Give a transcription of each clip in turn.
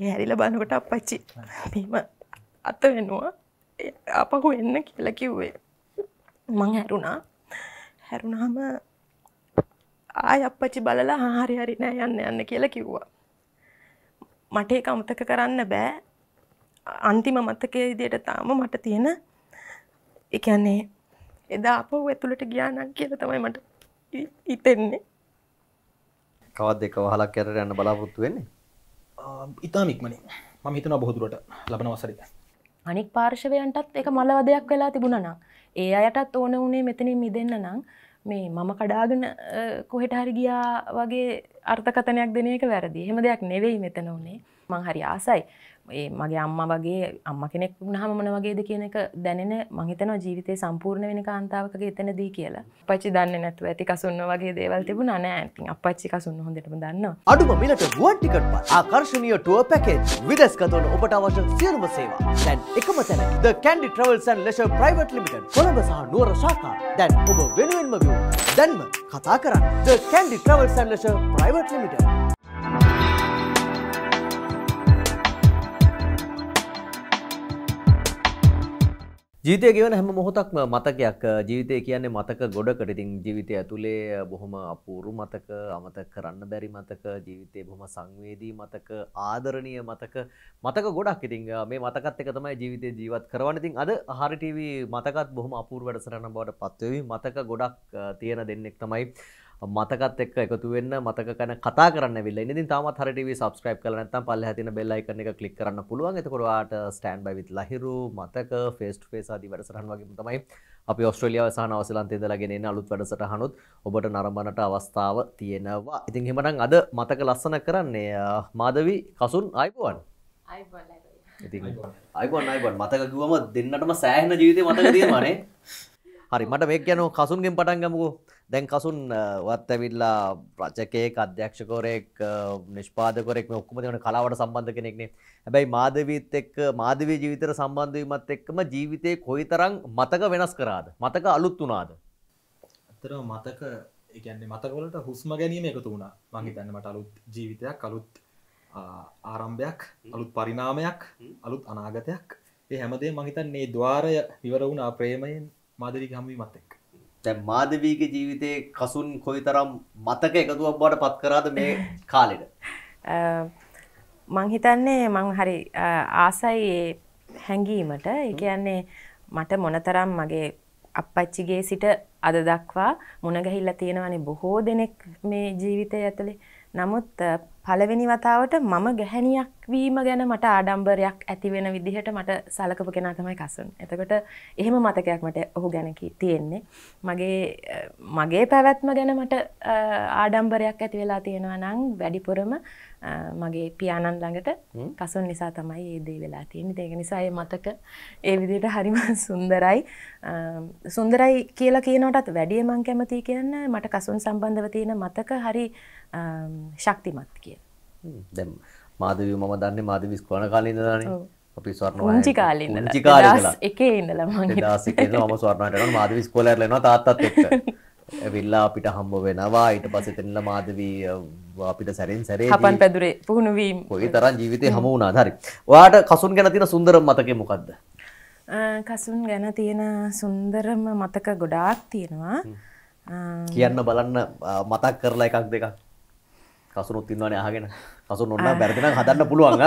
ඒ හැරිල බන්නකොට අපච්චි මෙම අත වෙනවා අපහු එන්න කියලා කිව්වේ මං හැරුණා හැරුණාම ආය අපච්චි බලලා හාරි හරි නෑ යන්න යන්න කියලා කිව්වා මට ඒක අමතක කරන්න බෑ අන්තිම මතකයේ විදියට තාම මට තියෙන ඒ කියන්නේ එදා අපහු ඇතුළට ගියානම් කියලා තමයි මට හිතෙන්නේ කවත් දෙක වහලක් කරට යන්න බලාපොරොත්තු වෙන්නේ ඉතාමික්මනි ම හිතන බොහදුරට ලබන වසරිද. අනික් පාර්ශවයන්ටත් එක මල්ලවදයක් වෙලා තිබුණනම් ඒ අයටත් ඕන වනේ මෙතනින් මිදන්න නම් මේ මම කඩාගෙන කොහෙට හරි ගියා වගේ අර්ථකතනයක් දෙන එක වැරදි හෙම දෙයක් නෙවෙයි මෙතන වනේ මං හරි ආසයි ඒ මගේ අම්මා වගේ අම්ම කෙනෙක් වුණාම මොන වගේද කියන එක දැනෙන මං හිතනවා ජීවිතේ සම්පූර්ණ වෙන කාන්තාවකගේ එතනදී කියලා. අපච්චි දන්නේ නැතුව ඇති කසුන්න වගේ දේවල් තිබුණා නෑ. ඉතින් අපච්චි කසුන්න හොඳටම දන්නවා. අඩුම මිලට ගුවන් ටිකට් පත් ආකර්ශනීය ටුවර් පැකේජ් විදෙස් ගතවන ඔබට අවශ්‍ය සියලුම సేවා. දැන් එකම තැන. The Candy Travels and Leisure Private Limited Colombo සහ නුවර ශාඛා. දැන් ඔබ වෙනුවෙන්ම විවෘත. දැන්ම කතා කරන්න. The Candy Travels and Leisure Private Limited. ජීවිතය ගෙවන හැම මොහොතක්ම මතකයක් ජීවිතය කියන්නේ මතක ගොඩකට ඉතින් ජීවිතය ඇතුලේ බොහොම අපූරු මතක අමතක කරන්න බැරි මතක ජීවිතේ බොහොම සංවේදී මතක ආදරණීය මතක මතක ගොඩක් ඉතින් මේ මතකත් එක තමයි ජීවිතේ ජීවත් කරවන්න ඉතින් අද ආහාර ටීවී මතකත් බොහොම අපූර්ව වැඩසටහන බවට පත් මතක ගොඩක් තියෙන දෙන්නෙක් තමයි මතකත් එක් එකතු වෙන්න මතක කන කතා කරන්න විල්ල ඉතින් තාමත් හරි ටීවී සබස්ක්‍රයිබ් කරලා නැත්නම් පල්ලෙහා තියෙන බෙල් අයිකන් එක ක්ලික් කරන්න පුළුවන්. එතකොට ඔයාට ස්ටෑන්ඩ් බයි විත් ලහිරු මතක ෆේස් ටු ෆේස් ආදී වැඩසටහන් වගේම තමයි අපි ඔස්ට්‍රලියාව සහ නවසලන්තේදලාගෙන අලුත් වැඩසටහනුත් ඔබට නරඹනට අවස්ථාව තියෙනවා. ඉතින් එහෙමනම් අද මතක ලස්සන කරන්නේ මාදවි කසුන් අයිබෝන්. ඉතින් අයිබෝන් අයිබෝන් මතක කිව්වම දෙන්නටම සෑහෙන ජීවිතේ මතක තියෙනවානේ. හරි මට මේක ගැන කසුන්ගෙන් පටන් ගමුකෝ. දැන් කසුන් වත් ඇවිල්ලා රචකයෙක් අධ්‍යක්ෂකවරයෙක් නිෂ්පාදකවරයෙක් මේ ඔක්කොම දෙන කලාවට සම්බන්ධ කෙනෙක්නේ. හැබැයි මාධවීත් එක්ක මාධවී ජීවිතේට සම්බන්ධ වීමත් එක්කම ජීවිතේ කොයිතරම් මතක වෙනස් කරාද? මතක අලුත් වුණාද? ඇත්තටම මතක ඒ කියන්නේ මතක වලට හුස්ම ගැනීම එකතු වුණා. මම හිතන්නේ මට අලුත් ජීවිතයක් අලුත් ආරම්භයක් අලුත් පරිණාමයක් අලුත් අනාගතයක් ඒ හැමදේ මහිතන්නේ ද්වාරය විවර වුණ ප්‍රේමයෙන් මාදරී ගම්වීමත් එක්ක දැන් මාධවීගේ ජීවිතයේ කසුන් කොයිතරම් මතක එකතුවක් බවට පත් කරාද මේ කාලෙට? මං හිතන්නේ මං හරි ආසයි හැඟීමට. ඒ කියන්නේ මට මොනතරම් මගේ අප්පච්චිගේ සිට අද දක්වා මුණගැහිලා තියෙනවනේ බොහෝ දෙනෙක් මේ ජීවිතය ඇතුලේ. නමුත් පළවෙනි වතාවට මම ගැහැණියක් වීම ගැන මට ආඩම්බරයක් ඇති වෙන විදිහට මට සලකපු කෙනා තමයි කසුන්. එතකොට එහෙම මතකයක් මට ඔහු ගැන තියෙන්නේ. මගේ මගේ පැවැත්ම ගැන මට ආඩම්බරයක් ඇති වෙලා තියෙනවා නම් වැඩිපුරම මගේ පියාණන් ළඟට කසුන් නිසා තමයි ඒ දේ වෙලා තියෙන්නේ. ඒක නිසා ඒ මතක ඒ විදිහට හරිම සුන්දරයි. සුන්දරයි කියලා කියනකොටත් වැඩිය මං කැමතියි කියන්නේ මට කසුන් සම්බන්ධව තියෙන මතක හරි ශක්තිමත් කිය දැම් මාදවී මම දන්න මාදවී ස්කෝන කාලන්න දන අපි ස්වර්ණ චි කාල චි කාල එක ඉඳල ම ස්වර්ණට මාදවී ස්කෝලර ලන තාත්තත් එක් ඇවිල්ලා අපිට හම්බ වෙනවා ඊට පස්සේ තෙන්ල මාදවී අපිට සැරෙන් සැරේ හපන් පැදුරේ පුහුණුවීම් කොයි තරම් ජීවිතේ හමු වුණා හරි. ඔයාට කසුන් ගැන තියෙන සුන්දරම මතකේ මොකද්ද? කසුන් ගැන තියෙන සුන්දරම මතක ගොඩාක් තියෙනවා. කියන්න බලන්න මතක් කරලා එකක් දෙකක්. කසුනුත් ඉන්නවනේ අහගෙන කසුන් ඔන්න බැරිදෙන හදන්න පුළුවන්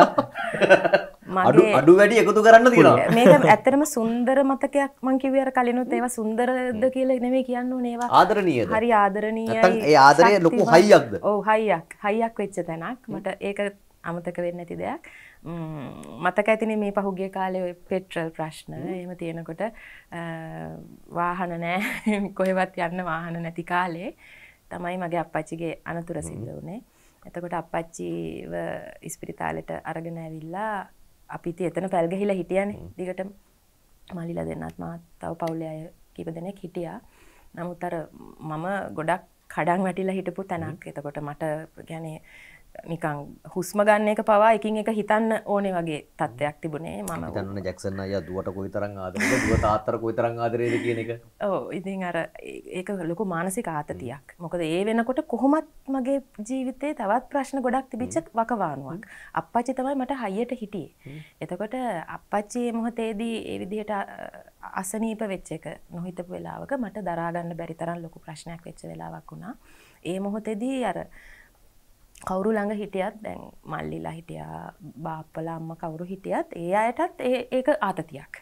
අඩු අඩු වැඩි එකතු කරන්න තියෙනවා මේක ඇත්තටම සුන්දර මතකයක් මං කිව්වේ අර කලිනුත් ඒවා සුන්දරද කියලා නෙමෙයි කියන්න ඕනේ ඒවා ආදරණීයද හරි ආදරණීයයි නැත්තම් ඒ ආදරය ලොකු හයියක්ද ඔව් හයියක් හයියක් වෙච්ච තැනක් මට ඒක අමතක වෙන්නේ නැති දෙයක් මතක ඇතිනේ මේ පහුගිය කාලේ පෙට්‍රල් ප්‍රශ්න එහෙම තියෙනකොට වාහන නැහැ කොහෙවත් යන්න වාහන නැති කාලේ තමයි මගේ අප්පච්චිගේ අනතුර සිද්ධ වුණේ එතකොට අපච්චිව ඉස්පිරිතාලෙට අරගෙන ඇවිල්ලා අපිති එතන පැල්ගහිල හිටියන දිගට මලිල දෙන්නත් මාත් තව පවුලේ අය කිප දෙනෙක් හිටියා නමුත් අර මම ගොඩක් කඩන් වැටිලා හිටපු තැනක් එතකොට මට ගැනේ නිකං හුස්ම ගන්න එක පවා එකින් එක හිතන්න ඕනේ වගේ තත්ත්වයක් තිබුණේ මම තන්න ජැක්සන් අය දුවට කොවිතරං ආදර දුව තාත්තර කොවිතරං ආදරේද කියන එක ඕ ඉතින් අර ඒක ලොකු මානසික ආතතියක් මොකද ඒ වෙනකොට කොහොමත් මගේ ජීවිතේ තවත් ප්‍රශ්න ගොඩක් තිබිච්ච වකවානුවක් අප්පච්චි තමයි මට හයියට හිටියේ එතකොට අප්පච්චි මොහොතේදී ඒ විදිහට අසනීප වෙච්ච එක නොහිතපු වෙලාවක මට දරාගන්න බැරි තරම් ලොකු ප්‍රශ්නයක් වෙච්ච වෙලාවක් වුණා ඒ මොහොතේදී අර කවුරු ළඟ හිටියත් දැන් මල්ලිලා හිටියා බාප්පලා අම්ම කවුරු හිටියත් ඒ අයටත් ඒක ආතතියක්.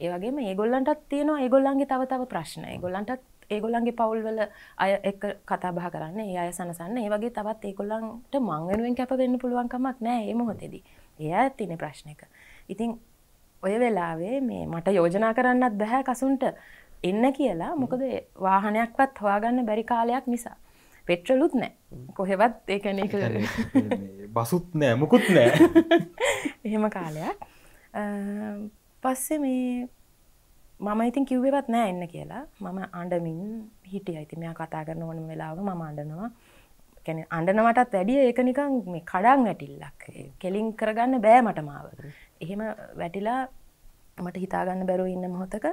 ඒ වගේම ඒගොල්ලන්ටත් තියෙනවා ඒගොල්ලන්ගේ තව තව ප්‍රශ්න. ඒගොල්ලන්ටත් ඒගොල්ලන්ගේ පවුල්වල අය එක කතාබහ කරන්න ඒ අය සනසන්න ඒ වගේ තවත් ඒගොල්ලන්ට මංගනුවෙන් කැප වෙන්න පුළුවන්කමක් නෑ ඒ මොහොතෙදී. ඒ අයත් තියෙන ප්‍රශ්න එක. ඉතින් ඔය වෙලාවේ මේ මට යෝජනා කරන්නත් බෑ කසුන්ට එන්න කියලා මොකද වාහනයක්වත් හොයාගන්න බැරි කාලයක් නිසා. පෙට්‍රලුත් නෑ කොහෙවත් ඒකන එක බසුත් නෑ මොකුත් නෑ එහෙම කාලයක් පස්සේ මේ මම ඉතින් කිව්වෙවත් නෑ එන්න කියලා මම අඩමින් හිටිය අයිති මෙයා කතා කරන ඕන වෙලාව ම අඩනවා කැන අඩනවටත් වැඩිය ඒක නිකං මේ කඩක් වැටිල්ලක් කෙලින් කරගන්න බෑ මටමාව එහෙම වැටිලා මට හිතාගන්න බැරුව ඉන්න මොහොතක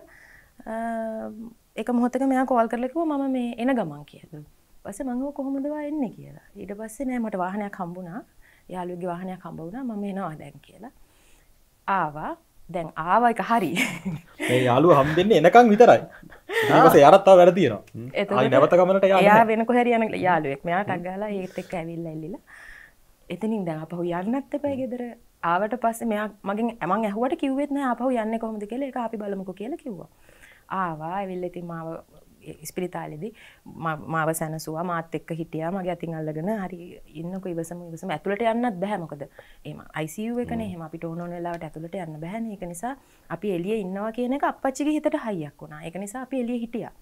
එක මොහොතක මෙයා කෝල් කරලකුව මම මේ එන ගමන් කියද පස මංව කොහොමදවා එන්න කියලා ඊට පස්සේ නෑ මට වාහනයක් හම්බුණා යාළුගේ වාහනයක් හම්බ වුණා මම එනවා දැන් කියලා ආවා දැන් ආවා එක හරි යාලු හම්බෙන්නේ එනකං විතරයි දස යරත්තා වැරදිනවා එ නැවත ගමනට යා වෙනක හැරි යන යාලුවෙක් මෙයා ටක්ගලා ඒත් එක් ඇවිල්ල එල්ලිලා එතනින් දැන් අපහු යන්නත් එපයි ගෙදර ආවට පස්සේ මෙයා මගෙන් ඇමන් ඇහුවට කිව්වෙත් නෑ අපහු යන්නේ කොහොමද කියලා ඒක අපි බලමුකෝ කියලා කිව්වා ආවා ඇවිල්ලා ඉතින් මාව ඉස්පිරිතාලෙදී මාව සැනසුවා මාත් එක්ක හිටියා මගේ අතින් අල්ලගෙන හරි ඉන්නකො ඉවසම ඉවසම ඇතුළට යන්නත් බෑ මොකද එහෙම ICU එකනේ එහෙම අපිට ඕන ඕන වෙලාවට ඇතුළට යන්න බෑනේ ඒක නිසා අපි එළියේ ඉන්නවා කියන එක අපච්චිගේ හිතට හයියක් වුණා ඒක නිසා අපි එළියේ හිටියා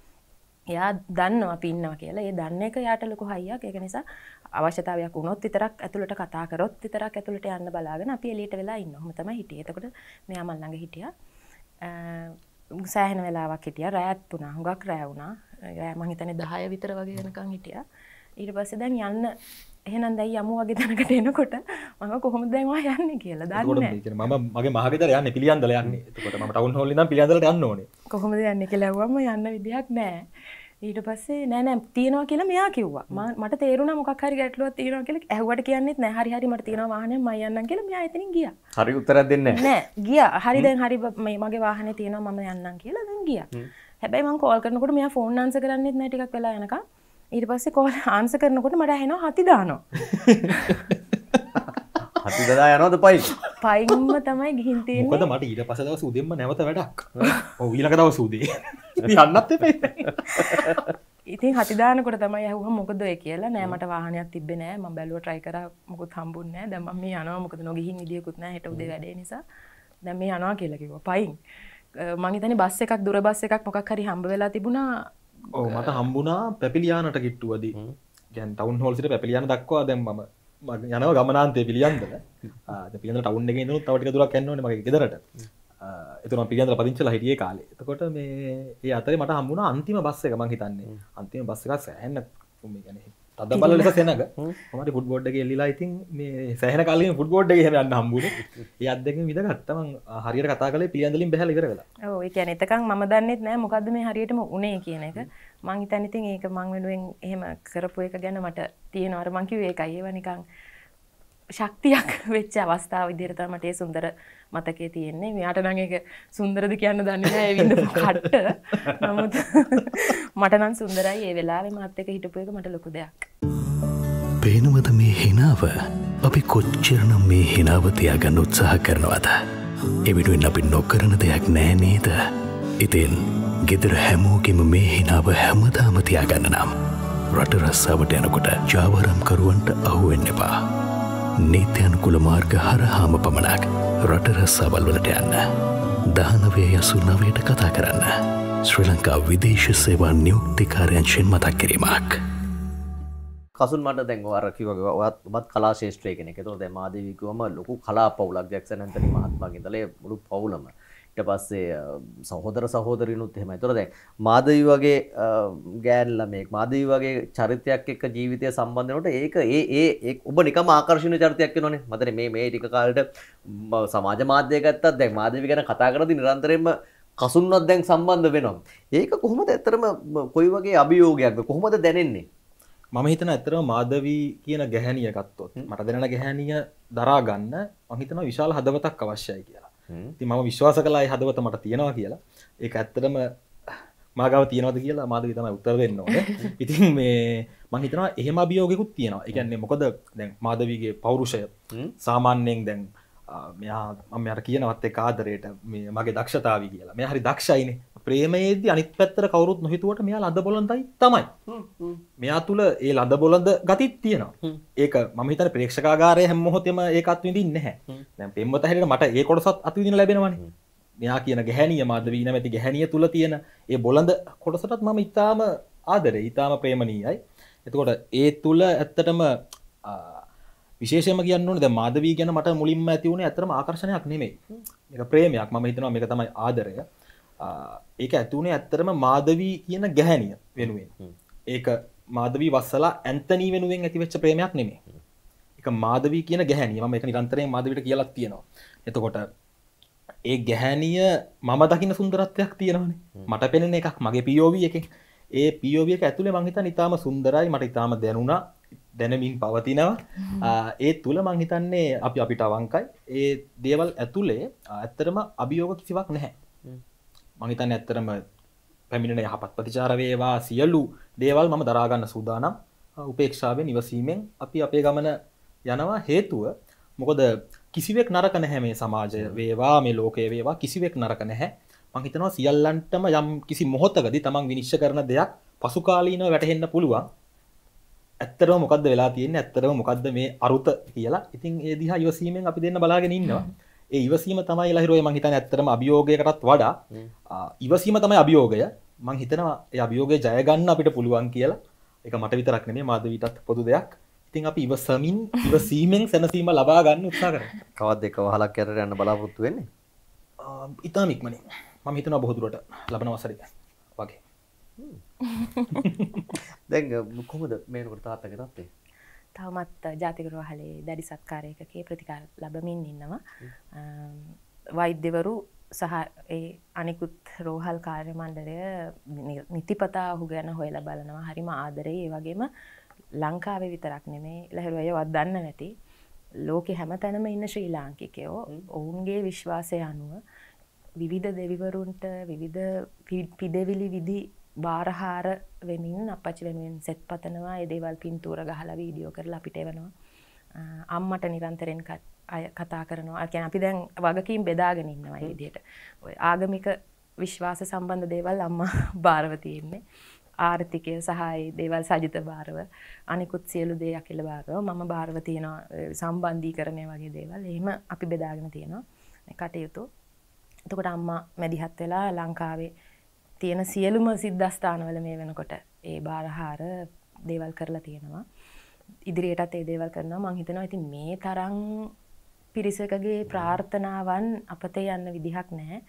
එයා දන්න අපි ඉන්නවා කියලා ඒ දන්න එක යාට ලොකු හයියක් ඒක නිසා අවශ්‍යතාවයක් වුණොත් විතරක් ඇතුළට කතා කරොත් විතරක් ඇතුළට යන්න බලාගෙන අපි එළියට වෙලා ඉන්න. ඔහොම තමයි හිටියේ. එතකොට මෙයා මල් ළඟ හිටියා. සෑහෙන වෙලාවක් හිටිය රෑත් වුණා හුඟක් රෑවුණා රෑ මහිතන දහය විතර වගේ වෙනකං හිටිය ඊට පස්සේ දැන් යන්න එහෙනම් දැයි යමු වගේ තැනකට එනකොට මම කොහොමද දැන් ඔයා යන්නේ කියලා දන්නේ නැහැ. මම මගේ මහගෙදර යන්නේ පිළියන්දල යන්නේ. එතකොට මම ටවුන් හෝල් ඉඳන් පිළියන්දලට යන්න ඕනේ. කොහොමද යන්නේ කියලා ඇහුවම යන්න විදියක් නැහැ. ඊට පස්සේ නෑ නෑ තියනවා කියලා මෙයා කිව්වා. මට තේරුණා මොකක් හරි ගැටලුවක් තියෙනවා කියලා. ඇහුවට කියන්නෙත් නෑ. හරි හරි මට තියෙනවා වාහනේ මම යන්නම් කියලා මෙයා එතනින් ගියා. හරි උත්තරයක් දෙන්නේ නෑ. නෑ ගියා. හරි දැන් හරි මේ මගේ වාහනේ තියෙනවා මම යන්නම් කියලා දැන් ගියා. හැබැයි මම කෝල් කරනකොට මෙයා ෆෝන් ආන්සර් කරන්නෙත් නෑ ටිකක් වෙලා යනකම්. ඊට පස්සේ කෝල් ආන්සර් කරනකොට මට ඇහෙනවා හති දානවා. හති දලා යනවද පයි පයිම තමයි ගිහින්තේ මොකද මට ඊට පස දවස උදෙම නැවත වැඩක් ඊලක දව සූදේ යන්නත් එපයි ඉතින් හතිදානකොට තමයි ඇහුව මොකද ඔය කියලා නෑ මට වාහනයක් තිබ්බේ නෑ මම බැලුවා try කරා මොකුත් හම්බුන්නේ නෑ දැන් මම මේ යනවා මොකද නොගිහින් ඉඩියකුත් නෑ හෙට උදේ වැඩේ නිසා දැන් මේ යනවා කියලා කිව්වා පයින් මං හිතන්නේ බස් එකක් දුර බස් එකක් මොකක් හරි හම්බ වෙලා තිබුණා ඔව් මට හම්බුණා පැපිලියානට කිට්ටුවදී ගැන් ටවන් හෝල්සිට පැපිලියන දක්වා දැම්ම යනව ගමනන්තේ පිළියන්දල පියන ටවුන් එක නු තවට දුරක් කන්නන මගේ ගෙදරට එතුන පිගන්ද පදිංචල හිටිය කාලේ එතකොට මේ ඒ අතරේ මට හම්බුණ අන්තිම බස්ස එක මං හිතන්නේ අන්තිම බස්ස එකක් සෑහන්න ගැන තද බල ලෙස සෙනක මට පුඩ් බෝඩ් එක එල්ලිලා ඉතින් මේ සෑහන කාලින් පුඩ් බෝඩ් එක හැමන්න හම්බුණ ඒ අත්දකින් විද ගත්තම හරියට කතා කලේ පියන්දලින් බැහැලි කරලා ඕ ඒ කියන්නේ එතකන් මම දන්නෙත් නෑ මොකද්ද මේ හරියටම උනේ කියන එක මං හිතන්නේ ඉතින් ඒක මං වෙනුවෙන් එහෙම කරපු එක ගැන මට තියෙනවා අර මං කිව්වේ ඒකයි ඒව නිකන් ශක්තියක් වෙච්ච අවස්ථාව විදිහට තමයි මට ඒ සුන්දර මතකයේ තියෙන්නේ. මෙයාට නම් ඒක සුන්දරද කියන්න දන්නේ නැහැ විඳපු කට්ට. නමුත් මට නම් සුන්දරයි ඒ වෙලාවේ මාත් එක්ක හිටපු එක මට ලොකු දෙයක්. පේනවද මේ හිනාව? අපි කොච්චරනම් මේ හිනාව තියාගන්න උත්සාහ කරනවද? එවිටුවෙන් අපි නොකරන දෙයක් නෑ නේද? ඉතින් ගෙදර හැමෝගෙම මේ හිනාව හැමදාමතියා ගන්න නම්. රට රස්සාාවට යනකොට ජාවරම්කරුවන්ට අහුවෙන්න එපා. නීත්‍යයන්කුල මාර්ග හරහාම පමණක් රට රස්සාවල් වලට යන්න. දහනවේ යසු නවයට කතා කරන්න. ශ්‍රී ලංකා විදේශ සේවා නියුක්තිකාරයංශෙන් මතක් කිරීමක්. කසුන් මට දැන් අරකි වගේ වත් කලා ශේෂත්‍රය කෙනෙ එකතු දැ මාදවිකුවම ලොකු කලා පවුලක් ජැක්සනැතනි මහත්මගේ දලේ මුළු පවුලම. ට පස්සේ සහෝදර සහෝදරනුත් එහෙමයි තොර දැන් මාදවී වගේ ගෑන්ලමෙක් මාදවී වගේ චරිතයක් එක් ජීවිතය සම්බන්ධනට ඒක ඒ ඒ ඔබ නික ආකර්ශණ චරිතයක් නොනේ මතන මේ මේ ටික කාලට සමාජ මාධ්‍යයගත්තත් දැන් මාදවි ගැන කතා කරදි නිරන්තරෙන්ම කසුන්වත් දැන් සම්බන්ධ වෙනවා ඒක කොහොමද ඇතරම කොයි වගේ අභියෝගයක්ද කොහොමද දැනෙන්නේ මම හිතන ඇතර මාදවී කියන ගැහැනිය ගත්තොත් මට දෙන ගැහැනිය දරාගන්න මහිතන විශාල හදවතක් අවශ්‍යයි කිය ති මම විශ්වාස කලායි හදවත මට තියෙනවා කියලා ඒ ඇත්තටම මාගව තියනවද කියලා මාද තම උත්තර දෙන්න ඕන ඉතින් මේ මහිතනවා එහෙම අභියෝගෙකුත් තියෙනවා එකන්නේ මොකද දැන් මාදවීගේ පෞරුෂය සාමාන්‍යයෙන් දැන් මෙයා මට කියනවත් එක ආදරයට මේ මගේ දක්ෂතාව කියලා මේ හරි දක්ෂයින ප්‍රේමයේදී අනිත් පැත්තර කවරුත් නොහිතුවට මෙයා ලද බොලඳයි තමයි මෙයා තුළ ඒ ලද බොලඳ ගතිත් තියෙනවා ඒක මහිතන ප්‍රේක්ෂකාගාරය හැමහොතම ඒකත් විඳින් නැහැ දැම් පෙම්මත හැට මට ඒ කොටසත් අතිවිදින ලැබෙනවන මෙයා කියන ගැහැනිය මාද වීන ඇති ගැහැනිය තුළ තියෙන ඒ බොලඳ කොටසටත් මම ඉතාම ආදරේ ඉතාම ප්‍රේමණීයයි එතකොට ඒ තුළ ඇත්තටම විශේෂම කියන්න ද මාදවී ගැන මට මුලින්ම ඇතිවුණ ඇතරම ආකර්ශණයක් නෙමේ එක ප්‍රේමයක් ම හිතනවා මේක තමයි ආදරය ඒක ඇතිවුණේ ඇත්තරම මාදවී කියන ගැහැනිය වෙනුවෙන් ඒක මාදවී වස්සලා ඇන්තනී වෙනුවෙන් ඇතිවෙච්ච ප්‍රේමයක් නෙමේ එක මාදවී කියන ගැහැනිය ම එක නිරන්තරය මාදවිට කියලක් තියෙනවා එතකොට ඒ ගැහැනිය මම දකින සුන්දරත්වයක් තියෙනවනේ මට පෙනෙන එකක් මගේ පියෝවිය එක ඒ පියෝවියක ඇතුළේ මංහිත නිතාම සුන්දරයි මට ඉතාම දැනුණා දැනමින් පවතිනවා ඒ තුළ මංහිතන්නේ අපි අපිට අවංකයි ඒ දේවල් ඇතුළේ ඇත්තරම අභියෝග කිසිවක් නැහැ මහිතන් ඇත්තරම පැමිණෙන යහපත් ප්‍රතිචාරවේවා සියල්ලු දේවල් මම දරාගන්න සූදානම් උපේක්ෂාවෙන් නිවසීමෙන් අපි අපේ ගමන යනවා හේතුව මොකද කිසිවෙක් නරක නැහැ මේ සමාජය වේවා මේ ලෝකය වේවා කිසිවෙක් නරක නැහැ මංහිතනවා සියල්ලන්ටම යම් කිසි මොහොතකද තමන් විනිශ්ෂ කරන දෙයක් පසුකාලීනව වැටහෙන්න පුළුවන් ඇත්තරම මොකක්ද වෙලා තියෙන ඇත්තරම මොකක්ද මේ අරුත කියලා ඉතින් ඒ දිහා ඉවසීමෙන් අපි දෙන්න බලාගෙන ඉන්නවා ඒ ඉවසීම තමයි ලහිරෝය මං හිතන්නේ ඇත්තරම අභියෝගයකටත් වඩා ඉවසීම තමයි අභියෝගය මං හිතනවා ඒ අභියෝගය ජය ගන්න අපිට පුළුවන් කියලා ඒක මට විතරක් නෙමෙයි මාධවීටත් පොදු දෙයක් ඉතින් අපි ඉවසමින් ඉවසීමෙන් සැනසීම ලබා ගන්න උත්සාහ කරමු කවද්ද එක වහලක් කරට යන්න බලාපොරොත්තු වෙන්නේ ඉතාම ඉක්මනින් මම හිතනවා බොහෝ දුරට ලබන වසරේ වගේ දැන් කොමද මේනකොට තාත්තක තත්තේ තවමත් ජාතිකර වහලේ දැඩි සත්කාරයකගේ ප්‍රතිකාර ලබමින් ඉන්නවා වෛද්‍යවරු සහ අනිකුත් රෝහල් කාර්ය මණ්ඩලය නිතිපතා ඔහු ගැන හොයල බලනවා හරිම ආදරේ ඒ වගේම ලංකාවේ විතරක් නෙමේ ලැහරුවයවත් දන්න නැති ලෝකෙ හැම තැනම ඉන්න ශ්‍රී ලාංකිකයෝ ඔවුන්ගේ විශ්වාසය අනුව විවිධ දෙවිවරුන්ට විවිධ පිදෙවිලි විදි බාරහාර වෙමින් අපච්චි වෙනුවෙන් සෙත් පතනවා ඒ දේවල් පින්තූර ගහලා වීඩියෝ කරලා අපිට එවනවා අම්මට නිරන්තරෙන් කතා කරනවා කියන අපි දැන් වගකීම් බෙදාගෙන ඉන්නවා ඒ විදිහට ඔය ආගමික විශ්වාස සම්බන්ධ දේවල් අම්මා බාරව තියෙන්නේ ආර්ථිකය සහයි දේවල් සජිත භාරව අනිකුත් සියලු දේ අකිල භාරව මම භාරව තියෙනවා සම්බන්ධී කරණය වගේ දේවල් එහෙම අපි බෙදාගෙන තියෙනවා කටයුතු එතකොට අම්මා මැදිහත් වෙලා ලංකාවේ තියෙන සියලුම සිද්ධස්ථානවල මේ වෙනකොට ඒ බාරහාර දේවල් කරලා තියෙනවා ඉදිරියටත් ඒ දේවල් කරනවා මං හිතනවා ඉතින් මේ තරම් පිරිසකගේ ප්‍රාර්ථනාවන් අපතේ යන්න විදිහක් නැහැ.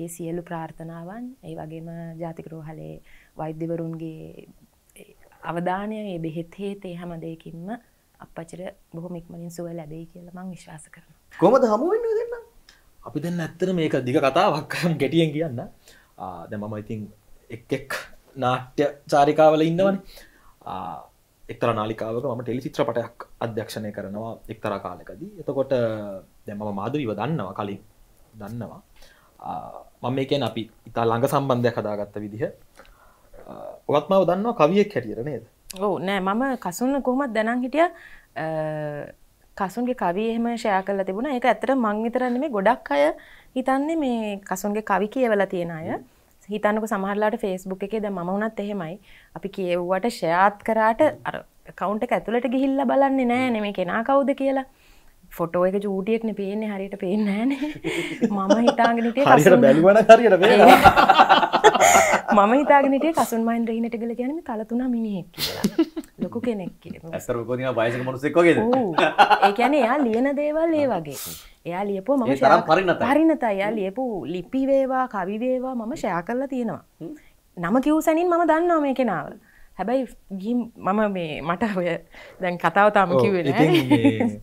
ඒ සියලු ප්‍රාර්ථනාවන් ඒ වගේම ජාතික රෝහලේ වෛද්‍යවරුන්ගේ අවධානය මේ බෙහෙත් හේතේ හැම දෙයකින්ම අපච්චිට බොහොම ඉක්මනින් සුව ලැබෙයි කියලා මම විශ්වාස කරනවා. කොහොමද හමු වෙන්නේ දෙන්න? අපි දැන් ඇත්තට මේක දිග කතාවක් ගැටියෙන් කියන්න. දැ මම ඉතින් එක් නාට්‍ය චාරිකාවල ඉන්නවන එක්තර නාලිකාවක ම ටෙලි චිත්‍රපටයක් අධ්‍යක්ෂණය කරනවා එක්තර කාලකදී එතකොට දැම මාදුරීව දන්නවා කලින් දන්නවා මම මේකෙන් අපි ඉතා ළඟ සම්බන්ධය කදාගත්ත විදිහ ඔත්මාව දන්නවා කවියක් හැටියර නේද ඕ නෑ මම කසුන්න කොහොමත් දැනන් හිටිය කසුන්ගේ කවි එහෙම ෂයා කරලා තිබුණා. ඒක ඇත්තට මං විතර නෙමෙයි ගොඩක් අය හිතන්නේ මේ කසුන්ගේ කවි කියවලා තියෙන අය. හිතන්නකො සමහරලාට Facebook එකේ දැන් මම වුණත් එහෙමයි. අපි කියෙව්වට ෂෙයාත් කරාට අර account එක ඇතුළට ගිහිල්ලා බලන්නේ නැහැ නෙමෙයි කෙනා කවුද කියලා. ෆොටෝ එක චූටියෙක්න පේන්නේ හරියට පේන්න ෑන මම හිතාගනට මම හිතාගනට කසුන් මයින් රහිනට කල ගැනීම කලතුනා මිනිහෙක් ලොකු කෙනෙක් ඒකැන එයා ලියන දේවල් ඒ වගේ එයා ලියපු ම පරිනත එයා ලියපු ලිපිවේවා කවිවේවා මම ෂයා කරලා තියෙනවා නම කිව්සැනින් මම දන්නවා මේ කෙනාවල හැබැයි ගිම් මම මේ මට ඔය දැන් කතාව තාම කිවේ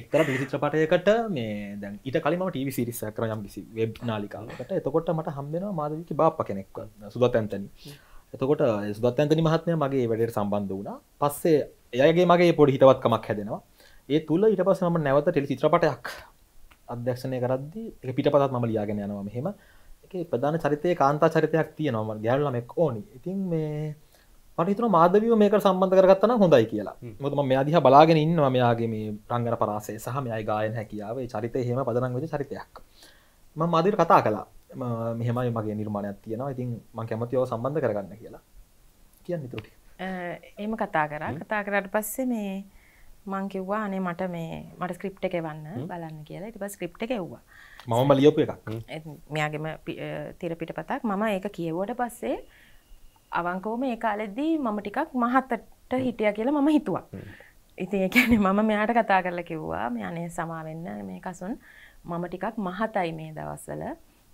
එක්තර පිසිත්‍රපටයකට මේ දැන් ඉට කලම ටව සිරිස කර යම් කිසි වෙබ් නාලිකාවට එතකොට මට හම්බෙන මාදවික බාප්ප කෙනෙක් සුදත් ඇන්තනි එතකොට සුදත් ඇන්තනි මහත්මය මගේ වැඩට සම්බන්ධ වුණා පස්සේ එයගේ මගේ පොඩි හිතවත්කමක් හැදෙනවා ඒ තුළ ඉට පස ම නැවත ටෙලි චිත්‍රපටයක් අධ්‍යක්ෂණය කරද්දි එක පිට පතත් මම ලියාගෙන යනවා මෙහෙම එක ප්‍රධාන චරිතය කාන්තා චරිතයක් තියනවම ගැල්ලමෙක් ඕනි ඉතින් මේ මටහිතන මාදවිය මේක සම්බන්ධ කරගත්තන හොඳයි කියලා මුතුම මෙ අදිහ බලාගෙන ඉන්නවා මෙයාගේ මේ රංගන පරාසේ සහ මෙයයි ගායන හැකියාව චරිත හෙම පදනංගච චරිතයක් ම මදිර කතා කලා මෙහමයි මගේ නිර්මාණයක් තියෙනවා ඉතින් මං කැමතියෝ සම්බන්ධ කරගන්න කියලා කියන්න තුට ඒම කතා කර කතා කරට පස්සේ මේ මං කිව්වා අනේ මට මේ මට ස්ක්‍රිප් එක වන්න බලන්න කියලා ඉට පස් ස්ක්‍රිප් එක එව්වා මම ලියපු එකක් මෙයාගේම තිරපිට පතක් මම ඒක කියවුවට පස්සේ අවංකෝම ඒ කාලෙදී මම ටිකක් මහත්තට හිටිය කියලා මම හිතුවා. ඉතින් ඒකැන මම මෙයාට කතා කරල කිව්වා මේ අනේ සමාවෙන්න මේ කසුන් මම ටිකක් මහතයි මේ දවස්සල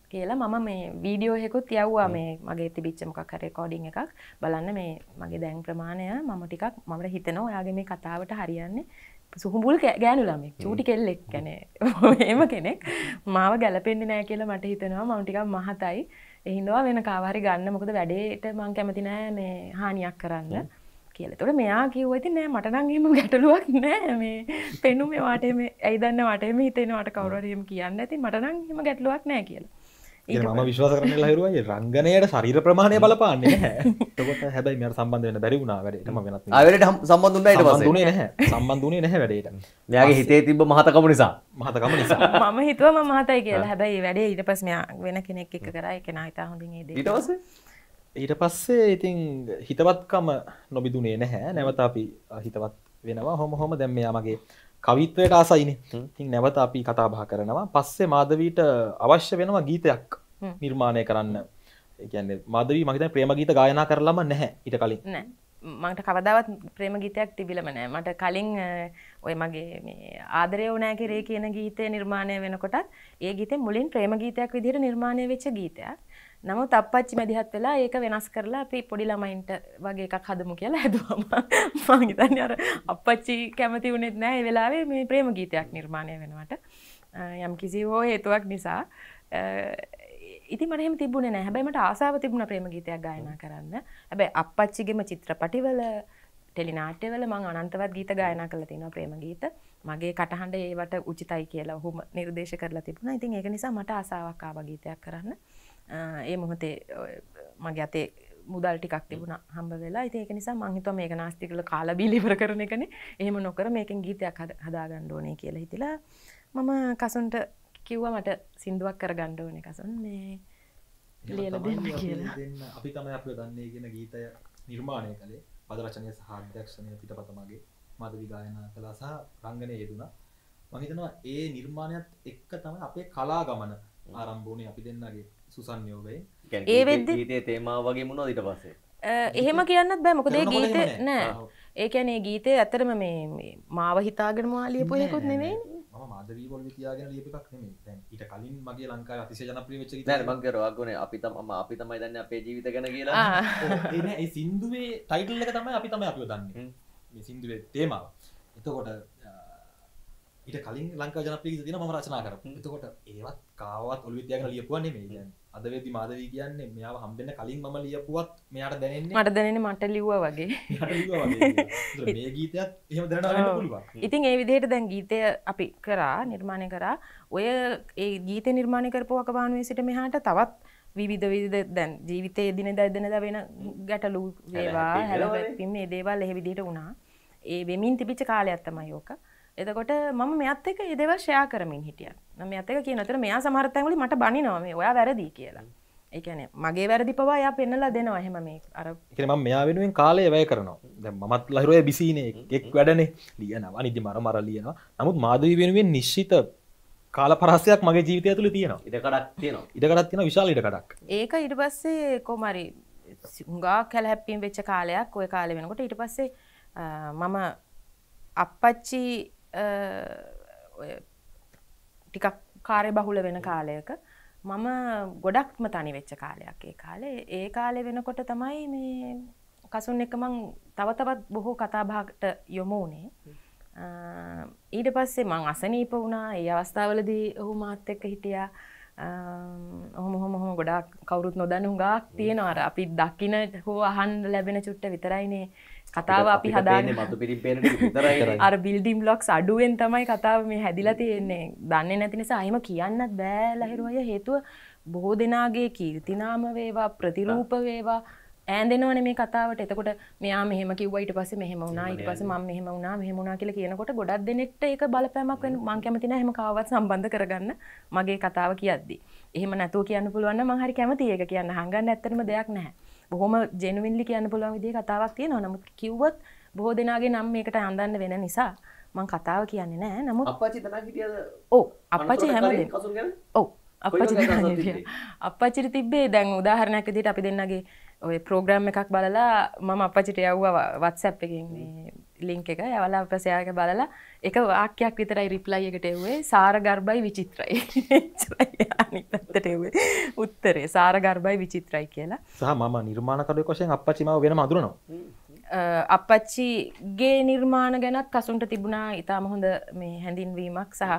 කියලා මම මේ වීඩියෝහෙකුත් යව්වා මේ මගේ තිබිච්චමක් කරේ කෝඩිං එකක් බලන්න මේ මගේ දැන් ප්‍රමාණය මම ටිකක් මට හිතනවා ඔයාගේ මේ කතාවට හරියන්නේ සුහුඹුල් ගෑනු ළමෙක් චූටි කෙල්ලෙක් ගැන එම කෙනෙක් මාව ගැලපෙන්න්නේ නෑ කියලා මට හිතෙනවා මම ටිකක් මහතයි එහින්දවා වෙන කාවාරි ගන්න මොකද වැඩේට මං කැමති නෑ මේ හානියක් කරන්න කියල තොට මෙයා කිව්ව ඇති නෑ මටනංගේම ගැටලුවක් නෑ මේ පෙනු මෙවාට ඇයිදන්න වටම හිතෙනවාට කවරරීම කියන්න ඇති මටනං හෙම ගැටලුවක් නෑ කියලා මම විශ්වාස කරන හරුවයි රංගනයට ශරීර ප්‍රමාණය බලපාන්නේ තකොට හැබයි මෙයට සම්බන්ධ වෙන බැරි වුණා වැඩටම වෙනත් අවට සම්බන්ධන්නට වසනේ නැහැ සම්බන්ධනේ නැහැ වැඩට මෙයාගේ හිතේ තිබ මහතකම නිසා මහතකම නිසා මම හිතුවම මහතයි කියලා හැබැයි වැඩේ ඊට පස් මෙයා වෙන කෙනෙක් එක කරයි කෙන ඉතා හොඳින් ද ඉටවස ඊට පස්සේ ඉතින් හිතවත්කම නොබිදුනේ නැහැ නැවත අපි හිතවත් වෙනවා හොම හොම දැම්මයාමගේ කවිත්වයට ආසයින තින් නැවත අපි කතාබා කරනවා පස්සේ මාදවීට අවශ්‍ය වෙනවා ගීතයක් නිර්මාණය කරන්න එකන්නේ මාදවී මහිත ප්‍රේම ගීත ගායනා කරලම නැහැ ඉට කලින් මට කවදාවත් ප්‍රේම ගීතයක් තිබිලම නෑ මට කලින් ඔය මගේ ආදරය ඕනෑ කරේ කියන ගීතය නිර්මාණය වෙනකොටත් ඒ ගීතේ මුලින් ප්‍රේම ගීතයක් විදිහට නිර්මාණය වෙච්ච ගීතයක් නමුත් අපච්චි මැදිහත් වෙලා ඒක වෙනස් කරලා අපි පොඩි ළමයින්ට වගේ එකක් හදමු කියලා හැදුවම මං හිතන්නේ අර අපච්චි කැමති වුණෙත් නෑ ඒ වෙලාවේ මේ ප්‍රේම ගීතයක් නිර්මාණය වෙනවට යම් කිසි හෝ හේතුවක් නිසා ඉති මටහෙම තිබුණ නෑ හැබැයි මට ආසාව තිබුණ ප්‍රේම ගීතයක් ගායනා කරන්න හැබැයි අපච්චිගෙම චිත්‍රපටිවල ටෙලිනාට්‍යවල මං අනන්තවත් ගීත ගායනා කළ තියෙන ප්‍රේම ගීත මගේ කටහඬ ඒවට උචිතයි කියලා ඔහුම නිර්දේශ කරලා තිබුණා ඉතින් ඒක නිසා මට ආසාවක් ආව ගීතයක් කරන්න ඒ මොහොතේ මගේ අතේ මුදල් ටිකක් තිබුණ හම්බ වෙලා ඒක නිසා මංහිතුව මේක නාස්තිකල කාලබිලිවර කරන එකන එහෙම නොකර මේකෙන් ගීතයක් හදා ගණ්ඩෝනය කියලා හිතිලා මම කසුන්ට කිව්ව මට සිින්දුවක් කර ගණ්ඩෝන කසුන් මේ ලියල දෙන්න කියලා අපි තම අප දන්නේ ගෙන ගීතය නිර්මාණය කළේ පදරචනය සහධ්‍යක්ෂණය පිට පතමගේ මද විගායනා කලා සහ රංගනය යෙදුණ මහිතනවා ඒ නිර්මාණයත් එක්ක තම අපේ කලා ගමන ආරම්භෝනය අපි දෙන්නගේ සුසන්යෝගයි ඒ ගීතය තේමා වගේ මුණ දිට පසේ එහෙම කියන්නත් බෑ මොකදේ ගීත නෑ ඒකැනේ ගීතය ඇතරම මේ මාව හිතාගෙන මාලියපු යෙකුත් නෙවෙයි මාදරී ොල් තියාගෙන ලියපික් නෙම ඊට කලින් මගේ ලංකා අතිශය ජනප්‍රිය වෙච්ච මංකරවාගන අපි තම අපි තමයි දන්න අපේ ජීවිත ගැන කියලා ඒ සින්දුවේ ටයිටල් එක තමයි අපි තමයි අපිෝ දන්න මේ සින්දුවේ තේමාව එතකොට ඊට කලින් ලංකා ජනප්‍රිය තින ම රචනා කර එතකොට ඒවත් කාවත් ඔල් විතියාගෙන ලියපුවා නෙමේ අදවේදි මාදවී කියන්නේ මෙයාව හම්බෙන්න කලින් මම ලියපුවත් මෙයාට දැනෙන්නේ මට දැනෙන මට ලිව්වා වගේ මේ ගීතයත් එහෙම දැනට පුළුවන් ඉතින් ඒ විදිහට දැන් ගීතය අපි කරා නිර්මාණය කරා ඔය ඒ ගීත නිර්මාණය කරපුවක බානුවේ සිට මෙහාට තවත් විවිධ විධ දැන් ජීවිතය දින දැදන ද වෙන ගැටලු වේවා හැලවැත්තිම් මේ දේවල් එහෙ විදිහට වුණා ඒ වෙමින් තිබිච්ච කාලයක් තමයි ඕක එතකොට මම මෙත් එක ඒදව ෂයා කරමින් හිටිය නම ඇතක කියනතර මෙයා සමහරතැන්ගලි මට බනි නොම ඔයා වැරදි කියලා එකන මගේ වැරදි පවා යා පෙන්නලා දෙනවා හෙම මේ අර එකම මෙයා වෙනුවෙන් කාලය වැය කරනවා මත් ලහිරුවය බිසින එක් වැඩනේ ලියනවා නිදි මර මර ලියනවා නමුත් මාදවී වෙනුවෙන් නිශ්ෂිත කාල පරස්සයක් මගේ ජීවිතය තුළ තියෙනවා ඉඩකඩක් තියෙනවා ඉඩකඩක් තියෙන විශාල ඉඩකඩක් ඒක ඉට පස්සේ කොමරි සිංගා කැල හැප්පීම් වෙච්ච කාලයක් ඔය කාල වෙනකොට ඉට පස්සේ මම අපපච්චි ටිකක් කාරය බහුල වෙන කාලයක මම ගොඩක්ම තනි වෙච්ච කාලයක් ඒ කාලේ ඒ කාලෙ වෙනකොට තමයි මේ කසුන් එක මං තවතවත් බොහෝ කතාභාගට යොමු වනේ ඊට පස්සේ මං අසනීප වුණා ඒ අවස්ථාවලදී ඔහු මාත් එක්ක හිටියා ඔහොම හොම හොම ගොඩක් කවුරුත් නොදැන හුඟක් තියෙනවා අර අපි දකින්න හෝ අහන්න ලැබෙන චුට්ට විතරයිනේ කතාව අපි හදාන්න අර බිල්ඩිම් ලොක්ස් අඩුවෙන් තමයි කතාව මේ හැදිලා තියෙන්නේ දන්නේ නැතිනිසා අහිම කියන්නත් බෑ ලහිරුවය හේතුව බොහෝ දෙනාගේ කීර්තිනාම වේවා ප්‍රතිරූප වේවා ඇදෙනවන මේ කතාවට එතකොට මෙයා මෙහම කිව්වට පස මෙහම වුණා ඉට පස ම මෙහම වුණා මෙහමුණනා කියල කියනකොට ගොඩක් දෙනෙක්ට එක බලපෑමක් වෙන මං කැමතින හෙම කාවත් සම්බන්ධ කරගන්න මගේ කතාව කියද්දි. එහෙම නැතුව කියන්න පුළුවන් මහරි කැමති ඒක කියන්න හඟන්න ඇත්තරම දෙයක් නැහැ. බොහොම ජෙනුවින්ලි කියන්න පුළුවන් විදිහේ කතාවක් තියෙනවා. නමුත් කිව්වොත් බොහෝ දෙනාගේ නම් මේකට අඳන්න වෙන නිසා මං කතාව කියන්නේ නෑ. නමුත් අප්පච්චි තනක් හිටියද? ඔව්. අප්පච්චි හැමදේම. ඔව්. අප්පච්චි අප්පච්චිට තිබ්බේ දැන් උදාහරණයක් විදිහට අපි දෙන්නගේ ඔය ප්‍රෝග්‍රම් එකක් බලලා මම අපචිට යව්වා වත්සැප් එකින් ලිංක එක යවලා පසයාක බලලා එක වාක්‍යයක් විතරයි රිප්ලයි එකට එව්වේ සාර ගර්බයි විචිත්‍රයි අනිත්තට එව්වේ උත්තරේ සාර ගර්බයි විචිත්‍රයි කියලා සහ මම නිර්මාණකරුවෙක් වශයෙන් අපච්චි මාව වෙනම අඳුරනවා අපච්චිගේ නිර්මාණ ගැනත් කසුන්ට තිබුණා ඉතාම හොඳ මේ හැඳින්වීමක් සහ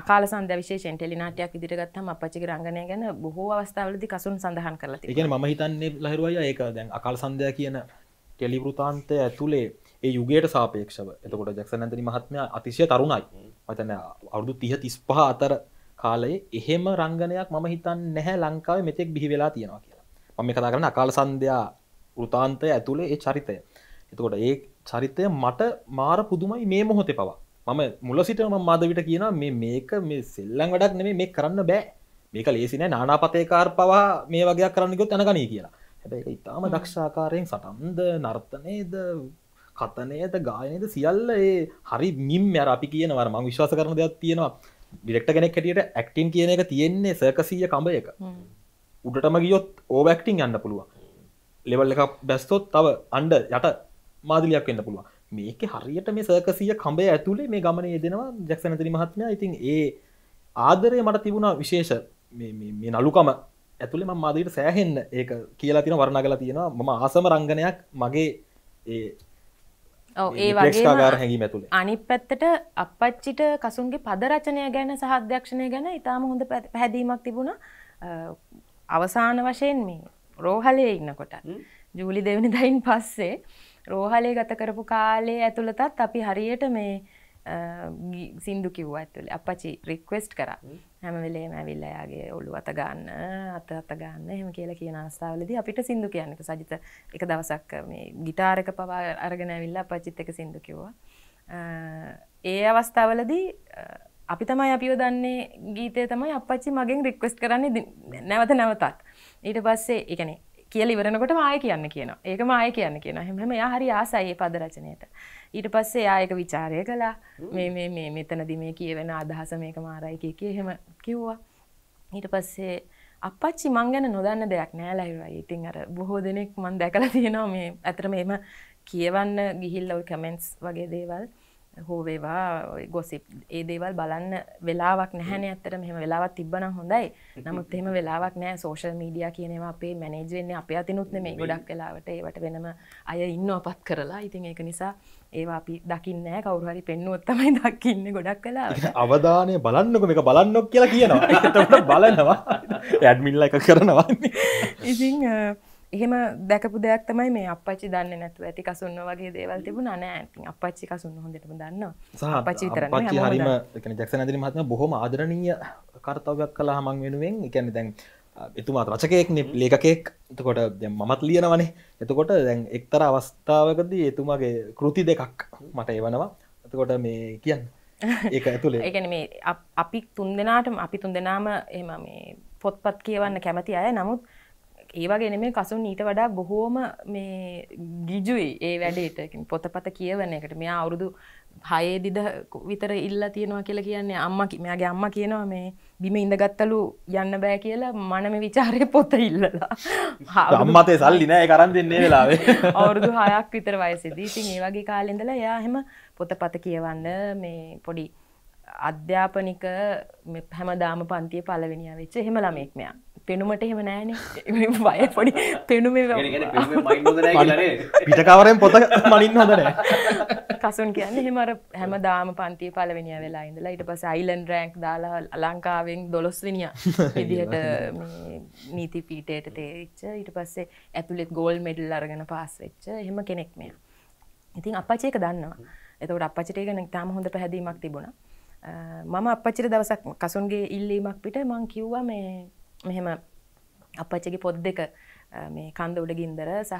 අකාල සන්ද විශේෂෙන් ටෙලිනාටයක් ඉදිරිගත්තම අපච්චි රංගනය ගැන බොහෝ අවස්ථාවලදි කසුන් සඳහන් කරලා තියෙන ම හිතන්නේ ලහිරුවය ඒක දැන් අකාල් සන්දය කියන ටෙලිවෘතාන්තය ඇතුළේ ඒ යුගයට සාපේක්ෂව එතකොට ජක්සන ඇතනි මහත්මය අතිශය තරුණයි අතන අවුදු තිහ තිස්පහ අතර කාලයේ එහෙම රංගනයක් මම හිතන් නැහැ ලංකාව මෙතෙක් බිහි වෙලා තියෙනවා කියලා මම කතා කරන අකාල සන්ධයා ෘතාන්තය ඇතුළේ ඒ චරිතය එතකොට ඒ චරිතය මට මාර පුදුමයි මේ මොහොතේ පවා මම මුල සිට ම මාදවිට කියන මේ මේක මේ සෙල්ලං වැඩක් නෙමේ මේ කරන්න බෑ මේක ලේසින නානාපතයකාර පවා මේ වගේ කරන්නකොත් යනගනී කියලා හැබැ එක ඉතාම දක්ෂාකාරයෙන් සටන්ද නර්තනයද කතනයද ගායනද සියල්ල ඒ හරි මිම් අර අපි කියනවර මං විශ්වාස කරන දෙයක් තියෙනවා ඩිරෙක්ට කෙනෙක් හැටියට ඇක්ටින් කියන එක තියෙන්නේ සර්කසීය කඹ එක උඩටම ගියොත් ඕවැක්ටිං යන්න පුළුවන් ලෙවල් එකක් බැස්තොත් තව අන්ඩ යට මාදලයක් වන්න පුළුව මේක හරියට මේ සර්කසිය කම්බේ ඇතුලේ මේ ගමන යෙදෙනවා ජක්සනතරි මහත්මය ඉතින් ඒ ආදරය මට තිබුණා විශේෂ මේ නලුකම ඇතුළේ ම මාදීට සෑහෙන් ඒ කියලා තින වරණ කලා තියෙනවා මම ආසම රංගනයක් මගේ ඒ ඒ වගේකාර හැඟීම ඇතුළ අනි පැත්තට අපච්චිට කසුන්ගේ පදරචනය ගැන සහධ්‍යක්ෂණය ගැන ඉතාම හොඳ පැහැදීමක් තිබුණ අවසාන වශයෙන් මේ රෝහලේ ඉන්නකොට ජූලි දෙවනි දයින් පස්සේ රෝහලේ ගත කරපු කාලේ ඇතුළතත් අපි හරියට මේ සින්දු කිව්ව ඇතුළේ අපපචි රික්වෙස්ට් කර හැම වෙලේ මැවිල්ලයාගේ ඔලු අත ගන්න අත අත ගන්න හෙම කියලා කියන අස්ථාවලද අපිට සින්දු කියන්නක සජිත එක දවසක් මේ ගිටාරක පවා අරගෙනැවිල්ලා පචිත් එක සින්දු කිව්වා ඒ අවස්ථාවලදී අපි තමයි අපිව දන්නේ ගීතය තමයි අපපච්චි මගෙන් රික්වෙස්ට කරන්නේ නැවත නැවතත් ඊට පස්සේ එකනේ කියල ඉවරනකොට ආය කියන්න කියන ඒක මය කියන්න කියන හෙම යා හරි ආසයි පද රචනයට ඊට පස්සේ ආයක විචාරය කලා මේ මේ මේ මෙතනදි මේ කියවෙන අදහස මේක මාරයිකය කිය හෙම කිව්වා ඊට පස්සේ අපච්චි මං ගැන නොදන්න දෙයක් නෑලයිවයි ඉතින් අර බොහෝ දෙනෙක් මන් දැකලා තියෙනවා මේ ඇතර මේම කියවන්න ගිහිල්ලව කමෙන්ස් වගේ දේවල් හෝවේවා ගොසිප් ඒ දේවල් බලන්න වෙලාවක් නැහැන ඇත්තට මෙම වෙලාවත් තිබන හොඳයි නමුත් එම වෙලාවක් නෑ සෝෂල් මීඩිය කියනවා අපේ මැනේජවෙන්න අප අතිනුත්න මේ ගොඩක් වෙලාවට ඒවට වෙනම අය ඉන්න අපත් කරලා ඉතින් ඒක නිසා ඒවා අපි දකින්නෑ කවරුහරි පෙන්නුවත්තමයි දකින්න ගොඩක් කලා අවධානය බලන්නක මේක බලන්නොක් කියලා කියනවා බලනවා ඇඩමිල්ල එක කරනවා ඉසිං එහෙම දැකපු දෙයක් තමයි මේ අපච්චි දන්න නැතුව ඇති කසුන්න වගේ දේවල් තිබුණ නෑ අපච්චි කසුන්න හොඳටම දන්න පච්චි තර හරිම ජක්ෂ ඇදිරි මත්ම බොහොම ආදරණීය කර්තවයක් කලා හමන් වෙනුවෙන් එකැන දැන් එතුමාත් රචකයෙක් ලේකෙක් එතකොට මමත් ලියනවනේ එතකොට දැන් එක්තර අවස්ථාවකදී එතුමාගේ කෘති දෙකක් මට එවනවා එතකොට මේ කියන්න ඒ ඇතුළේ ඒගැන මේ අපි තුන් දෙනාටම අපි තුන් දෙනාම එම මේ පොත්පත් කියවන්න කැමති අය නමුත් ඒවාගෙන මේ කසුන් ඊට වඩා බොහෝම මේ ගිජුයි ඒ වැඩට පොතපත කියවන එකට මෙයා අවුරුදු හයේදිද විතර ඉල්ලා තියෙනවා කියලා කියන්නේ අම්ම මෙයාගේ අම්ම කියනවා මේ බිම ඉඳගත්තලු යන්න බෑ කියලා මනම විචාරය පොත ඉල්ලලා අම්මතේ සල්ලි නෑ කරන් දෙන්නේ වෙලාවේ අවුරුදු හයක් විතර වයසේදී ඉතින් ඒ වගේ කාලෙ ඉඳලා එයා එහෙම පොතපත කියවන්න මේ පොඩි අධ්‍යාපනික හැමදාම පන්තිය පලවෙනිය වෙච්ච හෙම ළමෙක් මෙයා පෙනුමට හෙම නෑන බය පොඩි පෙනුම පිටකවරෙන් පොත මලින් හොදර කසුන් කියන්න හෙමර හැම දාම පන්තිය පලවෙනිය වෙලා ඉඳලා ඉට පස අයිලන් රෑන්ක් දාලා ලංකාවෙන් දොළොස්වෙනිය විදිහට නීති පීටයට තේරච්ච ඉට පස්සේ ඇතුලෙත් ගෝල් මෙඩල් අරගෙන පාස් වෙච්ච හෙම කෙනෙක් මෙයා ඉතින් අපචේක දන්නවා එතකට අපචටේගෙන තාම හොඳ පැහැදීමක් තිබුණා මම අපච්චිට දවසක් කසුන්ගේ ඉල්ලීමක් පිට මං කිව්වා මේ මෙහෙම අපච්චගේ පොත් දෙක මේ කන්ද උඩ ගින්දර සහ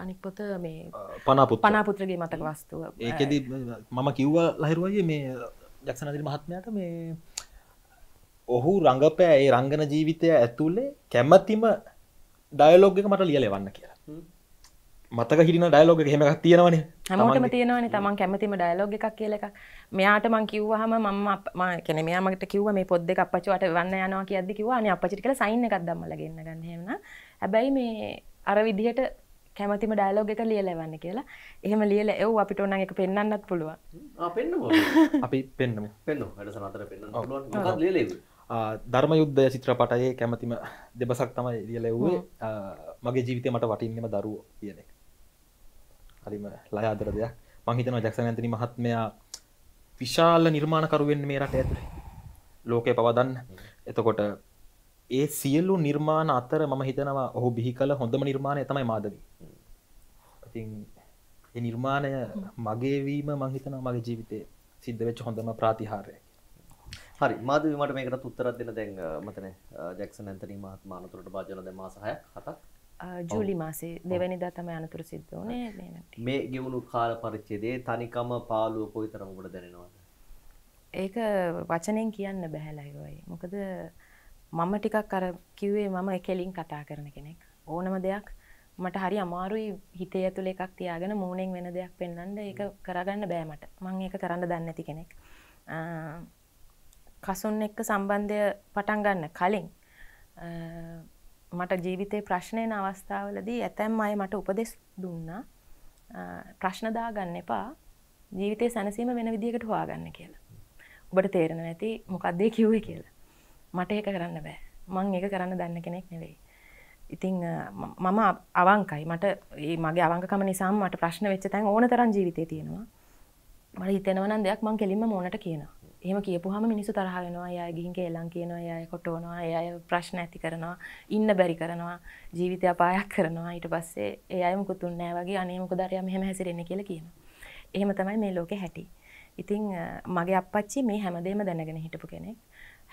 අනික් පොත මේ පනපුත් පනාපුත්‍රගේ මතක වස්තුව ඒකෙද මම කිව්වා ලහිරුවගේ මේ ජක්ෂනදිරි මහත්මයට මේ ඔහු රඟපෑ ඒ රංගන ජීවිතය ඇතුළේ කැමතිම ඩයලෝග්ගක මට ලියලෙවන්න කියලා මතක හිරන ඩයිලෝග හෙමක් තියෙනවන හමටම තියෙනවන තමන් කැමතිම ඩයිලෝග එකක් කියලක මෙයාට මං කිව්වහම මම කෙන මෙයාමට කිව මේ පොද්ද අපචුවට වන්න යනවා කියද කිවවාන අපචි කල සයින්න එකක් දම්මල ගන්න ගන්නහෙන හැබැයි මේ අර විදිහට කැමතිම ඩයිලෝග එක ලියලවන්න කියලා එහෙම ලියල එව් අපිට ඕන එක පෙන්න්නත් පුළුව අපි පෙන්න්නම පෙන්න සනතර පෙන්න්න ලියලේ ධර්ම යුද්ධ චිත්‍රපටයේ කැමතිම දෙබසක් තමයි ලියලෙව්වේ මගේ ජීවිතය මට වටින්ගම දරුවෝ කියනෙක් හරිම ලයාදර දෙයක් මහිතන ජක්සන ඇතන මහත්මයා විශාල නිර්මාණකරුවෙන් මේ රට ඇතුළේ ලෝකය පවදන්න එතකොට ඒ සියල්ලු නිර්මාණ අතර මම හිතනවා ඔහු බිහි කල හොඳම නිර්මාණය තමයි මාදවී ඉතින් ඒ නිර්මාණය මගේවීම මංහිතන මගේ ජීවිතය සිද්ධ වෙච්ච හොඳම ප්‍රාතිහාරය හරි මාදවීමට මේකට උත්තරත් දෙන දැන් මතන ජක්සන ඇතනීම මානතුරට භාජන දෙ මාසහය හතක් ජූලි මාසේ දෙවැනිදා තම අනතුර සිද්ධ වනේ මේ ගෙවුණු කාල පරිච්චේදේ තනිකම පාලුව කොයි තරමකට දැනෙනවාද ඒක වචනයෙන් කියන්න බැහැලයිවයි මොකද මම ටිකක් අර කිව්වේ මම එකෙලින් කතා කරන කෙනෙක් ඕනම දෙයක් මට හරි අමාරුයි හිතේ ඇතුළ එකක් තියාගෙන මූුණෙන් වෙන දෙයක් පෙන්න්නට ඒක කරගන්න බෑමට මං ඒක කරන්න දන්න ඇති කෙනෙක් කසුන් එක්ක සම්බන්ධය පටන් ගන්න කලින් මට ජීවිතේ ප්‍රශ්නයන අවස්ථාවලදී ඇතැම් අය මට උපදෙස් දුන්නා ප්‍රශ්න දාගන්න එපා ජීවිතේ සැනසීම වෙන විදිහකට හොයාගන්න කියලා. ඔබට තේරෙනවා ඇති මොකද්ද කිව්වේ කියලා. මට ඒක කරන්න බෑ. මං ඒක කරන්න දන්න කෙනෙක් නෙවෙයි. ඉතින් මම අවංකයි. මට මේ මගේ අවංකකම නිසාම මට ප්‍රශ්න වෙච්ච තැන් ඕන තරම් ජීවිතේ තියෙනවා. මට හිතෙනවා නම් දෙයක් මං කෙලින්ම මොනට කියනවා. එහෙම කියපුහම මිනිස්සු තරහ වෙනවා. එයා ගිහින් කේලම් කියනවා. එයා කොටවනවා. එයා ප්‍රශ්න ඇති කරනවා. ඉන්න බැරි කරනවා. ජීවිතය අපායක් කරනවා. ඊට පස්සේ එයායි මුකුත් උන්නේ නැහැ වගේ අනේ මොකද අරයා මෙහෙම හැසිරෙන්නේ කියලා කියනවා. එහෙම තමයි මේ ලෝකේ හැටි. ඉතින් මගේ අප්පච්චි මේ හැමදේම දැනගෙන හිටපු කෙනෙක්.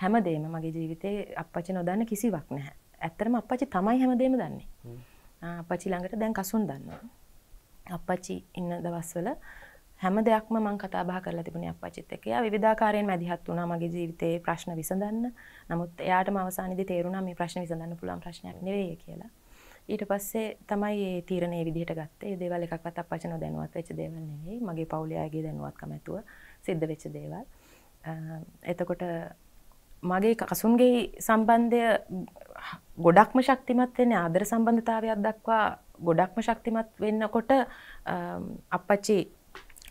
හැමදේම මගේ ජීවිතේ අප්පච්චි නොදන්න කිසිවක් නැහැ. ඇත්තටම අප්පච්චි තමයි හැමදේම දන්නේ. අප්පච්චි ළඟට දැන් කසුන් දන්නවා. අප්පච්චි ඉන්න දවස්වල හැම දෙයක්ම මං කතා බහ කරලා තිබුණේ අප්පච්චිත් එක්ක. එයා විවිධාකාරයෙන් මැදිහත් වුණා මගේ ජීවිතයේ ප්‍රශ්න විසඳන්න. නමුත් එයාටම අවසානයේදී තේරුණා මේ ප්‍රශ්න විසඳන්න පුළුවන් ප්‍රශ්නයක් නෙවෙයි කියලා. ඊට පස්සේ තමයි මේ තීරණය විදිහට ගත්තේ. මේ දේවල් එකක්වත් අප්පච්චි නොදැනුවත් වෙච්ච දේවල් නෙවෙයි. මගේ පවුලේ අයගේ දැනුවත්කම ඇතුව සිද්ධ වෙච්ච දේවල්. එතකොට මගේ කසුන්ගේ සම්බන්ධය ගොඩක්ම ශක්තිමත් වෙන්නේ ආදර සම්බන්ධතාවයක් දක්වා ගොඩක්ම ශක්තිමත් වෙන්නකොට අප්පච්චි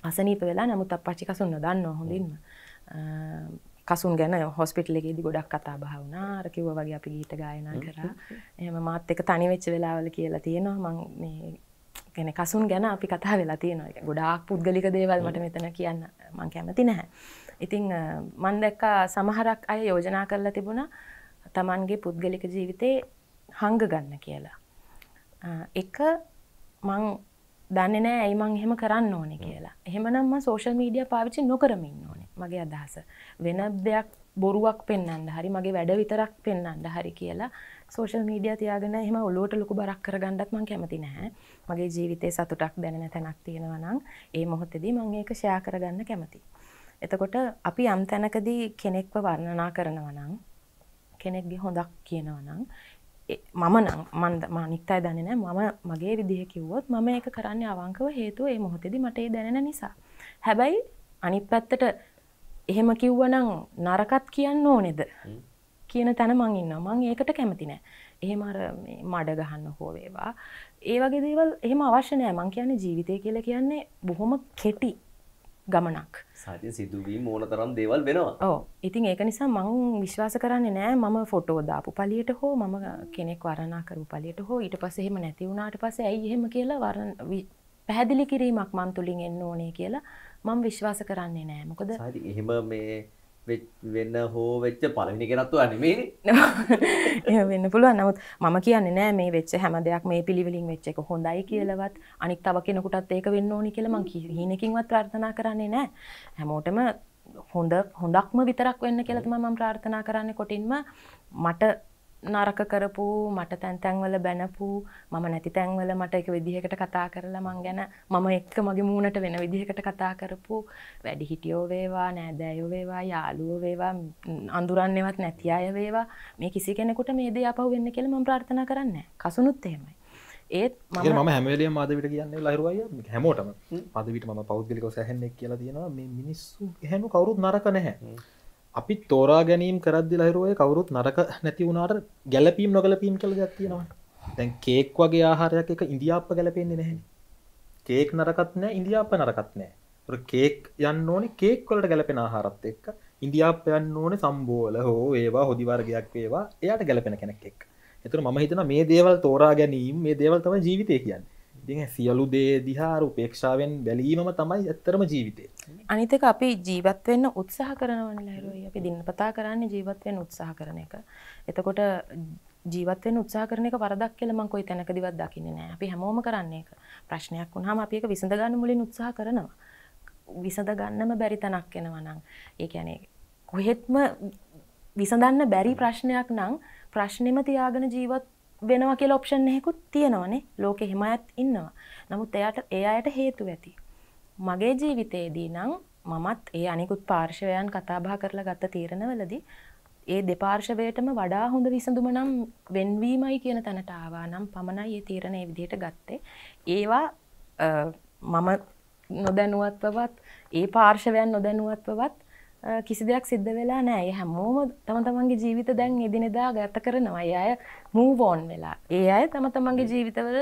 අසනීප වෙලා නමුත් අපච්චි කසුන් නොදන්නවා හොඳින්ම කසුන් ගැන හොස්පිටලෙකෙදි ගොඩක් කතා බහ වුණා අර කිව්වා වගේ අපි ගීත ගායනා කරා එහෙම මාත් එක්ක තනි වෙච්ච වෙලාවල කියලා තියෙනවා මම මේ කියන්නේ කසුන් ගැන අපි කතා වෙලා තියෙනවා ගොඩාක් පුද්ගලික දේවල් මට මෙතන කියන්න මම කැමති නැහැ ඉතින් මම දැක්කා සමහරක් අය යෝජනා කරලා තිබුණා Tamanගේ පුද්ගලික ජීවිතේ හංග ගන්න කියලා එක මං දන්න නෑ ඇයිමං එහෙම කරන්න ඕනෙ කියලා එහෙමනම්ම සෝෂල් මීඩිය පාවිච්චි නොකරමින් ඕනේ මගේ අදහස වෙන දෙයක් බොරුවක් පෙන්න්න හරි මගේ වැඩ විතරක් පෙන්න්න හරි කියලා සෝෂල් මීඩිය තියාගෙන එහම ඔලුවට ලොකු බරක් කරගන්නත් මං කැමති නැහැ මගේ ජීවිතය සතුටක් දැනෙන තැනක් තියෙනවනම් ඒ මොහොත්තදී මං ඒක ෂයා කරගන්න කැමති. එතකොට අපි යම් තැනකදී කෙනෙක්ව වර්ණනා කරනවනං කෙනෙක්ගේ හොඳක් කියනවනං මම නම් මන්ද මනික්තය දන්න නෑ මම මගේ විදිහ කිව්වොත් මම ඒක කරන්න අවංකව හේතුව ඒ මොහොතෙදි මටේ දැනෙන නිසා. හැබැයි අනිත් පැත්තට එහෙම කිව්වනම් නරකත් කියන්න ඕනෙද කියන තැන මං ඉන්න මං ඒකට කැමති නෑ. එහෙම අර මඩ ගහන්න හෝ වේවා. ඒ වගේ දේවල් එහෙම අවශ්‍ය නෑ මං කියන්නේ ජීවිතය කියලා කියන්නේ බොහොම කෙටි ගමනක් සිදුවී මෝන තරම් දේවල් වෙනවා ඕ ඉතින් ඒක නිසා මං විශ්වාස කරන්නේ නෑ මම ෆොටෝ දාපු පලියට හෝ මම කෙනෙක් වරනා කරු පලියට හෝ ඊට පසෙහෙම නැති වුණට පස ඇයි එහෙම කියලා වර පැහැදිලි කිරීමක් මන් තුළින් එන්න ඕනේ කියලා මං විශ්වාස කරන්නේ නෑ මොකද එහෙම මේ වෙන්න හෝ වෙච්ච පලවිනි කෙනත්තු අනමේ වෙන්න පුළුව නමුත් මම කියන්නේ නෑ මේ වෙච්ච හැම දෙයක් මේ පිළිවිලින් වෙච්ච එක හොඳයි කියලවත් අනික් තව කෙනකුටත් ඒක වෙන්න ඕනි කියල මං හීනකින්වත් ප්‍රර්ථනා කරන්නේ නෑ හැමෝටම හොඳ හොඳක්ම විතරක් වෙන්න කියලතම මම ප්‍රාර්ථනා කරන්න කොටින්ම මට නරක කරපු මට තැන් තැන්වල බැනපු මම නැති තැන්වල මට එක විදිහකට කතා කරලා මං ගැන මම එක්ක මගේ මූණට වෙන විදිහකට කතා කරපු වැඩි හිටියෝ වේවා නෑදෑයෝ වේවා යාළුවෝ වේවා අඳුරන්නේවත් නැති අය වේවා මේ කිසි කෙනෙකුට මේ දේ අපහු වෙන්න කියලා මම ප්‍රාර්ථනා කරන්නේ කසුනුත් එහෙමයි ඒත් මම හැමලේ මාදවිට කියන්න ලරුවය හැමෝටම පදවිට ම පෞද්ගලිකව සැහෙන්නෙක් කියලා තියෙනවා මේ මිනිස්සු හැම කවරුත් නරක නැහැ අපි තෝරා ගැනීම් කරද්දි ලහිරුවය කවරුත් නරක නැති වුණට ගැලපීම් නොගලපීම් කළ ගත්තියෙනවා තැන් කේක් වගේ ආහාරයක් එක ඉන්දියාප ගැලපෙන්නේ නැහැ කේක් නරකත් නෑ ඉන්දියාප නරකත් නෑ කේක් යන්න ඕනේ කේක් වලට ගැලපෙන ආහාරත් එක්ක ඉන්දියාප යන්න ඕනේ සම්බෝල හෝ ඒවා හොදි වර්ගයක් වේවා එයාට ගැලපෙන කෙනෙක් එක් එතුර මම හිතන මේ දේවල් තෝරා ගැනීම මේ දේවල් තම ජීවිතය කියන්නේ ඉති සියලු දේ දිහාර උපේක්ෂාවෙන් බැලීමම තමයි ඇත්තරම ජීවිතය අනිතක අපි ජීවත්වවෙන්න උත්සාහ කරනවන ලැරෝයි අපි දින්නපතා කරන්න ජීවත්වයෙන් උත්සාහ කරන එක එතකොට ජීවත්වෙන් උත්සා කරන එක වරදක් කියලමං කොයි තැනකදිවත් දකින්න නෑ අපි හැමෝම කරන්න එක ප්‍රශ්නයක් වුණහම අපි එක විසඳගන්න මුලින් උත්සාහ කරනවා විසඳ ගන්නම බැරි තනක් කෙනවනං ඒ ඇනේ කොහෙත්ම විසඳන්න බැරි ප්‍රශ්නයක් නං ප්‍රශ්නෙම තියාගෙන ජීවත් වෙනවා කියලා ඔප්ෂන් එකකුත් තියෙනවානේ ලෝකෙ හිම අයත් ඉන්නවා. නමුත් එයාට ඒ අයට හේතු ඇති. මගේ ජීවිතයේදී නම් මමත් ඒ අනිකුත් පාර්ශවයන් කතාබහ කරලා ගත්ත තීරණවලදී ඒ දෙපාර්ශවයටම වඩා හොඳ විසඳුම නම් වෙන්වීමයි කියන තැනට ආවා නම් පමණයි ඒ තීරණය විදිහට ගත්තේ. ඒවා මම නොදැනුවත්වවත් ඒ පාර්ශවයන් නොදැනුවත්වවත් කිසි දෙයක් සිද්ධ වෙලා නෑ හැමෝම තම තමන්ගේ ජීවිත දැන් එදිනෙදා ගත කරනවා අය මූවෝන් වෙලා ඒ අය තම තමන්ගේ ජීවිතවල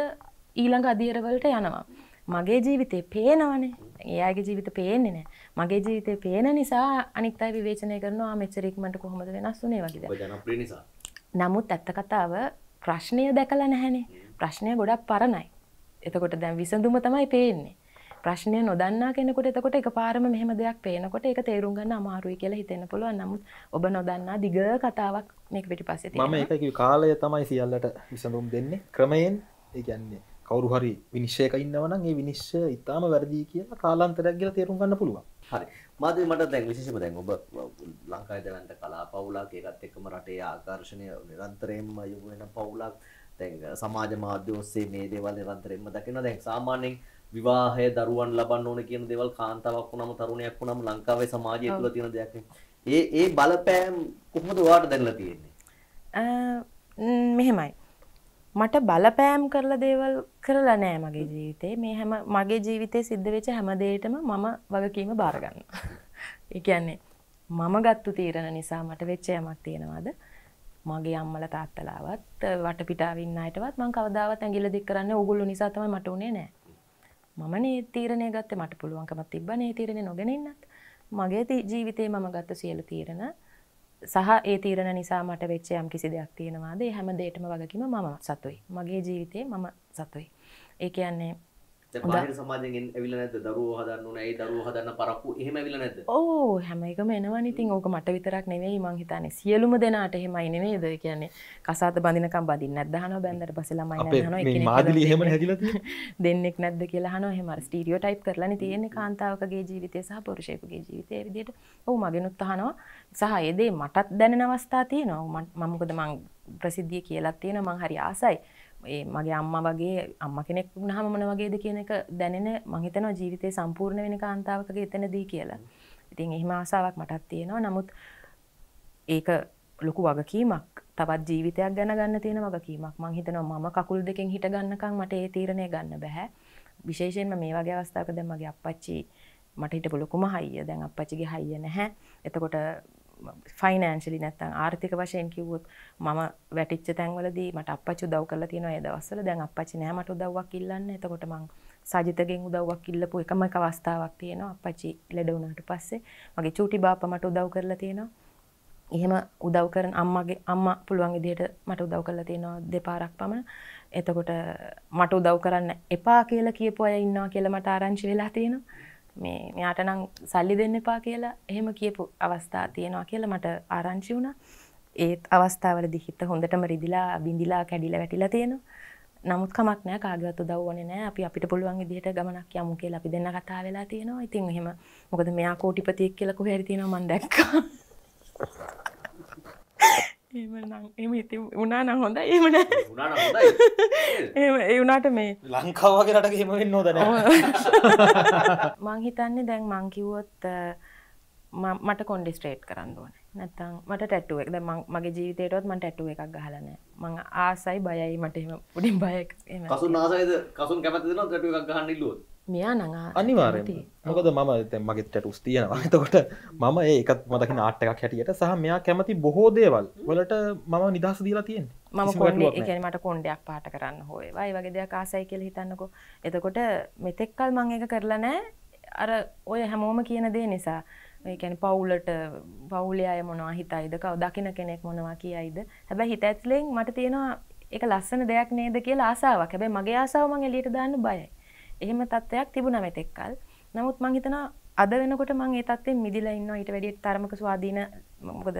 ඊළඟ අධීරවලට යනවා මගේ ජීවිතේ පේනවනේ ඒයාගේ ජීවිත පේන්නේ නෑ මගේ ජීවිතේ පේන නිසා අනිත් අය විවේචනය කරනවා මෙච්චරික්මට කොහොමද වෙනස් වුනේ වගේ නමුත් ඇත්ත කතාව ප්‍රශ්නය දැකලා නැහැනේ ප්‍රශ්නය ගොඩක් පරණයි එතකොට දැන් විසඳුම තමයි පේන්නේ ප්‍රශ්නය නොදන්නා කෙනෙකුට එතකොට එකපාරම මෙහෙම දෙයක් පේනකොට ඒක තේරුම් ගන්න අමාරුයි කියලා හිතෙන්න පුළුවන්. නමුත් ඔබ නොදන්නා දිග කතාවක් මේක පිටිපස්සේ තියෙනවා. මම ඒක කාලය තමයි සියල්ලට විසඳුම් දෙන්නේ. ක්‍රමයෙන් ඒ කියන්නේ කවුරු හරි විනිශ්චයක ඉන්නවා නම් ඒ විනිශ්චය ඊටාම වැරදි කියලා කාලාන්තරයක් කියලා තේරුම් ගන්න පුළුවන්. හරි. මාධ්‍ය මට දැන් විශේෂම දැන් ඔබ ලංකාවේ දැනට කලා පවුලක් ඒකත් එක්කම රටේ ආකර්ෂණය නිරන්තරයෙන්ම යොමු වෙන පවුලක් දැන් සමාජ මාධ්‍ය ඔස්සේ මේ දේවල් නිරන්තරයෙන්ම දකිනවා. දැන් සාමාන්‍යයෙන් විවාහය දරුවන් ලබන්න ඕන කියන දේවල් කාන්තාවක් වුණාම තරුණයක් වුණාම ලංකාවේ සමාජය තුළ තියෙන දෙයක් ඒ ඒ බලපෑම් කොහොමද ඔයාට දැනලා තියෙන්නේ මෙහෙමයි මට බලපෑම් කරලා දේවල් කරලා නෑ මගේ ජීවිතේ මේ හැම මගේ ජීවිතේ සිද්ධ වෙච්ච හැම දෙයකටම මම වගකීම බාර ගන්නවා ඒ කියන්නේ මම ගත්තු තීරණ නිසා මට වෙච්ච යමක් තියෙනවද මගේ අම්මල තාත්තලාවත් වටපිටාවින් අයටවත් මං කවදාවත් ඇඟිල්ල දික් කරන්න ඕගොල්ලෝ නිසා තමයි මට උනේ නෑ මම නේ තීරණය ගත්තේ මට පුළුවන්කමක් තිබ්බනේ තීරණේ නොගෙන ඉන්නත්. මගේ ජීවිතේ මම ගත්ත සියලු තීරණ සහ ඒ තීරණ නිසා මට වෙච්ච යම් කිසි දෙයක් තියෙනවාද ඒ හැම දෙයකම වගකීම මම සතුයි. මගේ ජීවිතේ මම සතුයි. ඒ කියන්නේ බාහිර සමාජයෙන් ඇවිල්ලා නැද්ද දරුවෝ හදන්න ඕන ඇයි දරුවෝ හදන්න පරක්කු එහෙම ඇවිල්ලා නැද්ද ඕ හැම එකම එනවනේ ඉතින් ඕක මට විතරක් නෙවෙයි මං හිතන්නේ සියලුම දෙනාට එහෙමයි නෙවෙයිද ඒ කියන්නේ කසාත බඳිනකම් බඳින්නේ නැද්ද අහනවා බැන්දට පස්සේ ළමයි අහනවා එකිනෙක මාදිලි එහෙම හැදිලා තියෙන්නේ දෙන්නෙක් නැද්ද කියලා අහනවා එහෙම අර ස්ටීරියෝටයිප් කරලානේ තියෙන්නේ කාන්තාවකගේ ජීවිතය සහ පුරුෂයෙකුගේ ජීවිතය ඒ විදිහට ඔව් මගෙනුත් අහනවා සහ ඒ දේ මටත් දැනෙන අවස්ථා තියෙනවා මම මොකද මං ප්‍රසිද්ධිය කියලා තියෙනවා මං හරි ආසයි ඒ මගේ අම්ම වගේ අම්ම කෙනෙක් වුණහම මොන වගේද කියන එක දැනෙන මහිතනවා ජීවිතය සම්පූර්ණ වෙන කාන්තාවකගේ එතනදී කියලා. ඉතින් එහෙම ආසාවක් මටත් තියෙනවා. නමුත් ඒක ලොකු වගකීමක්. තවත් ජීවිතයක් ගැන ගන්න තියෙන වගකීමක්. මං හිතනවා මම කකුල් දෙකෙන් හිට ගන්නකම් මට ඒ තීරණය ගන්න බෑ. විශේෂයෙන්ම මේ වගේ අවස්ථාවක දැන් මගේ අප්පච්චි මට හිටපු ලොකුම හයිය. දැන් අප්පච්චිගේ හයිය නැහැ. එතකොට ෆයිනෑන්ශලි නැත්තං ආර්ථික වශයෙන් කිව්වොත් මම වැටිච්ච තැන්වලදී මට අපච්චි උදව් කරලා තියෙනවා ඒ දවස්වල දැන් අපච්චි නෑ මට උදව්වක් ඉල්ලන්න එතකොට මං සජිතගෙන් උදව්වක් ඉල්ලපු එකම එක අවස්ථාවක් තියෙනවා අපච්චි ලෙඩ වුණාට පස්සේ මගේ චූටි බාප්පා මට උදව් කරලා තියෙනවා එහෙම උදව් කරන අම්මගේ අම්මා පුළුවන් විදිහට මට උදව් කරලා තියෙනවා දෙපාරක් පමණ. එතකොට මට උදව් කරන්න එපා කියලා කියපු අය ඉන්නවා කියලා මට ආරංචි වෙලා තියෙනවා. මේ මෙයාට නම් සල්ලි දෙන්න එපා කියලා එහෙම කියපු අවස්ථා තියෙනවා කියලා මට ආරංචි වුණා. ඒත් අවස්ථාවලදී හිත හොඳටම රිදිලා බිඳිලා කැඩිලා වැටිලා තියෙනවා. නමුත් කමක් නෑ කාගවත් උදව් ඕනේ නෑ අපි අපිට පුළුවන් විදිහට ගමනක් යමු කියලා අපි දෙන්න කතා වෙලා තියෙනවා. ඉතින් එහෙම මොකද මෙයා කෝටිපතියෙක් කියලා කොහේ හරි තියෙනවා මම දැක්කා. එම උනා නම් හොඳ එමන ඒ වනාට මේ ලංකාවගේ රට හෙමවෙන්න නොදන මංහිතන්නේ දැන් මංකිවොත් මට කොන්ඩිස්ට්‍රේට් කරන්න ඕන නැතම් මට ටැටුවක් ද මගේ ජීවිතයටොත් මට ඇටුව එකක් ගහලන මං ආසයි බයයි මට එම පුඩින් බයක් කසු නාසයිද කසුන් කැමතින ටුවක් ගහන්නල්ලුවත් මෙයා නඟා අනිවාරය මොකද මම මගේ ටටුස් තියෙනවා එතකොට මම ඒකත් මදකි නාට්ටකක් හැටියට සහ මෙයා කැමති බොහෝ දේවල් වලට මම නිදහස දීලා තියෙන් මම කොන්නේඒකනීමට කොන්්ඩයක් පාට කරන්න හෝයවයි වගේ දෙයක් ආසයි කියල හිතන්නකො එතකොට මෙතෙක්කල් මං එක කරලා නෑ අර ඔය හැමෝම කියන දේ නිසා ඒකැන පවුලට පවුලය අය මොනවා හිතයිද කව දකින කෙනෙක් මොනවා කියයිද හැබැ හිත ඇත්ලෙෙන් මට තියෙනවා එක ලස්සන දෙයක් නේද කියලා ආසාාවක් හැබැ මගේ ආසාාවමං එලියට දාන්න බයයි එහෙම තත්ත්වයක් තිබුණ මෙතෙක්කල් නමුත් මං හිතනවා අද වෙනකොට මං ඒ තත්ත්වෙ මිදිලා ඉන්නවා ඊට වැඩිය තරමක ස්වාධීන මොකද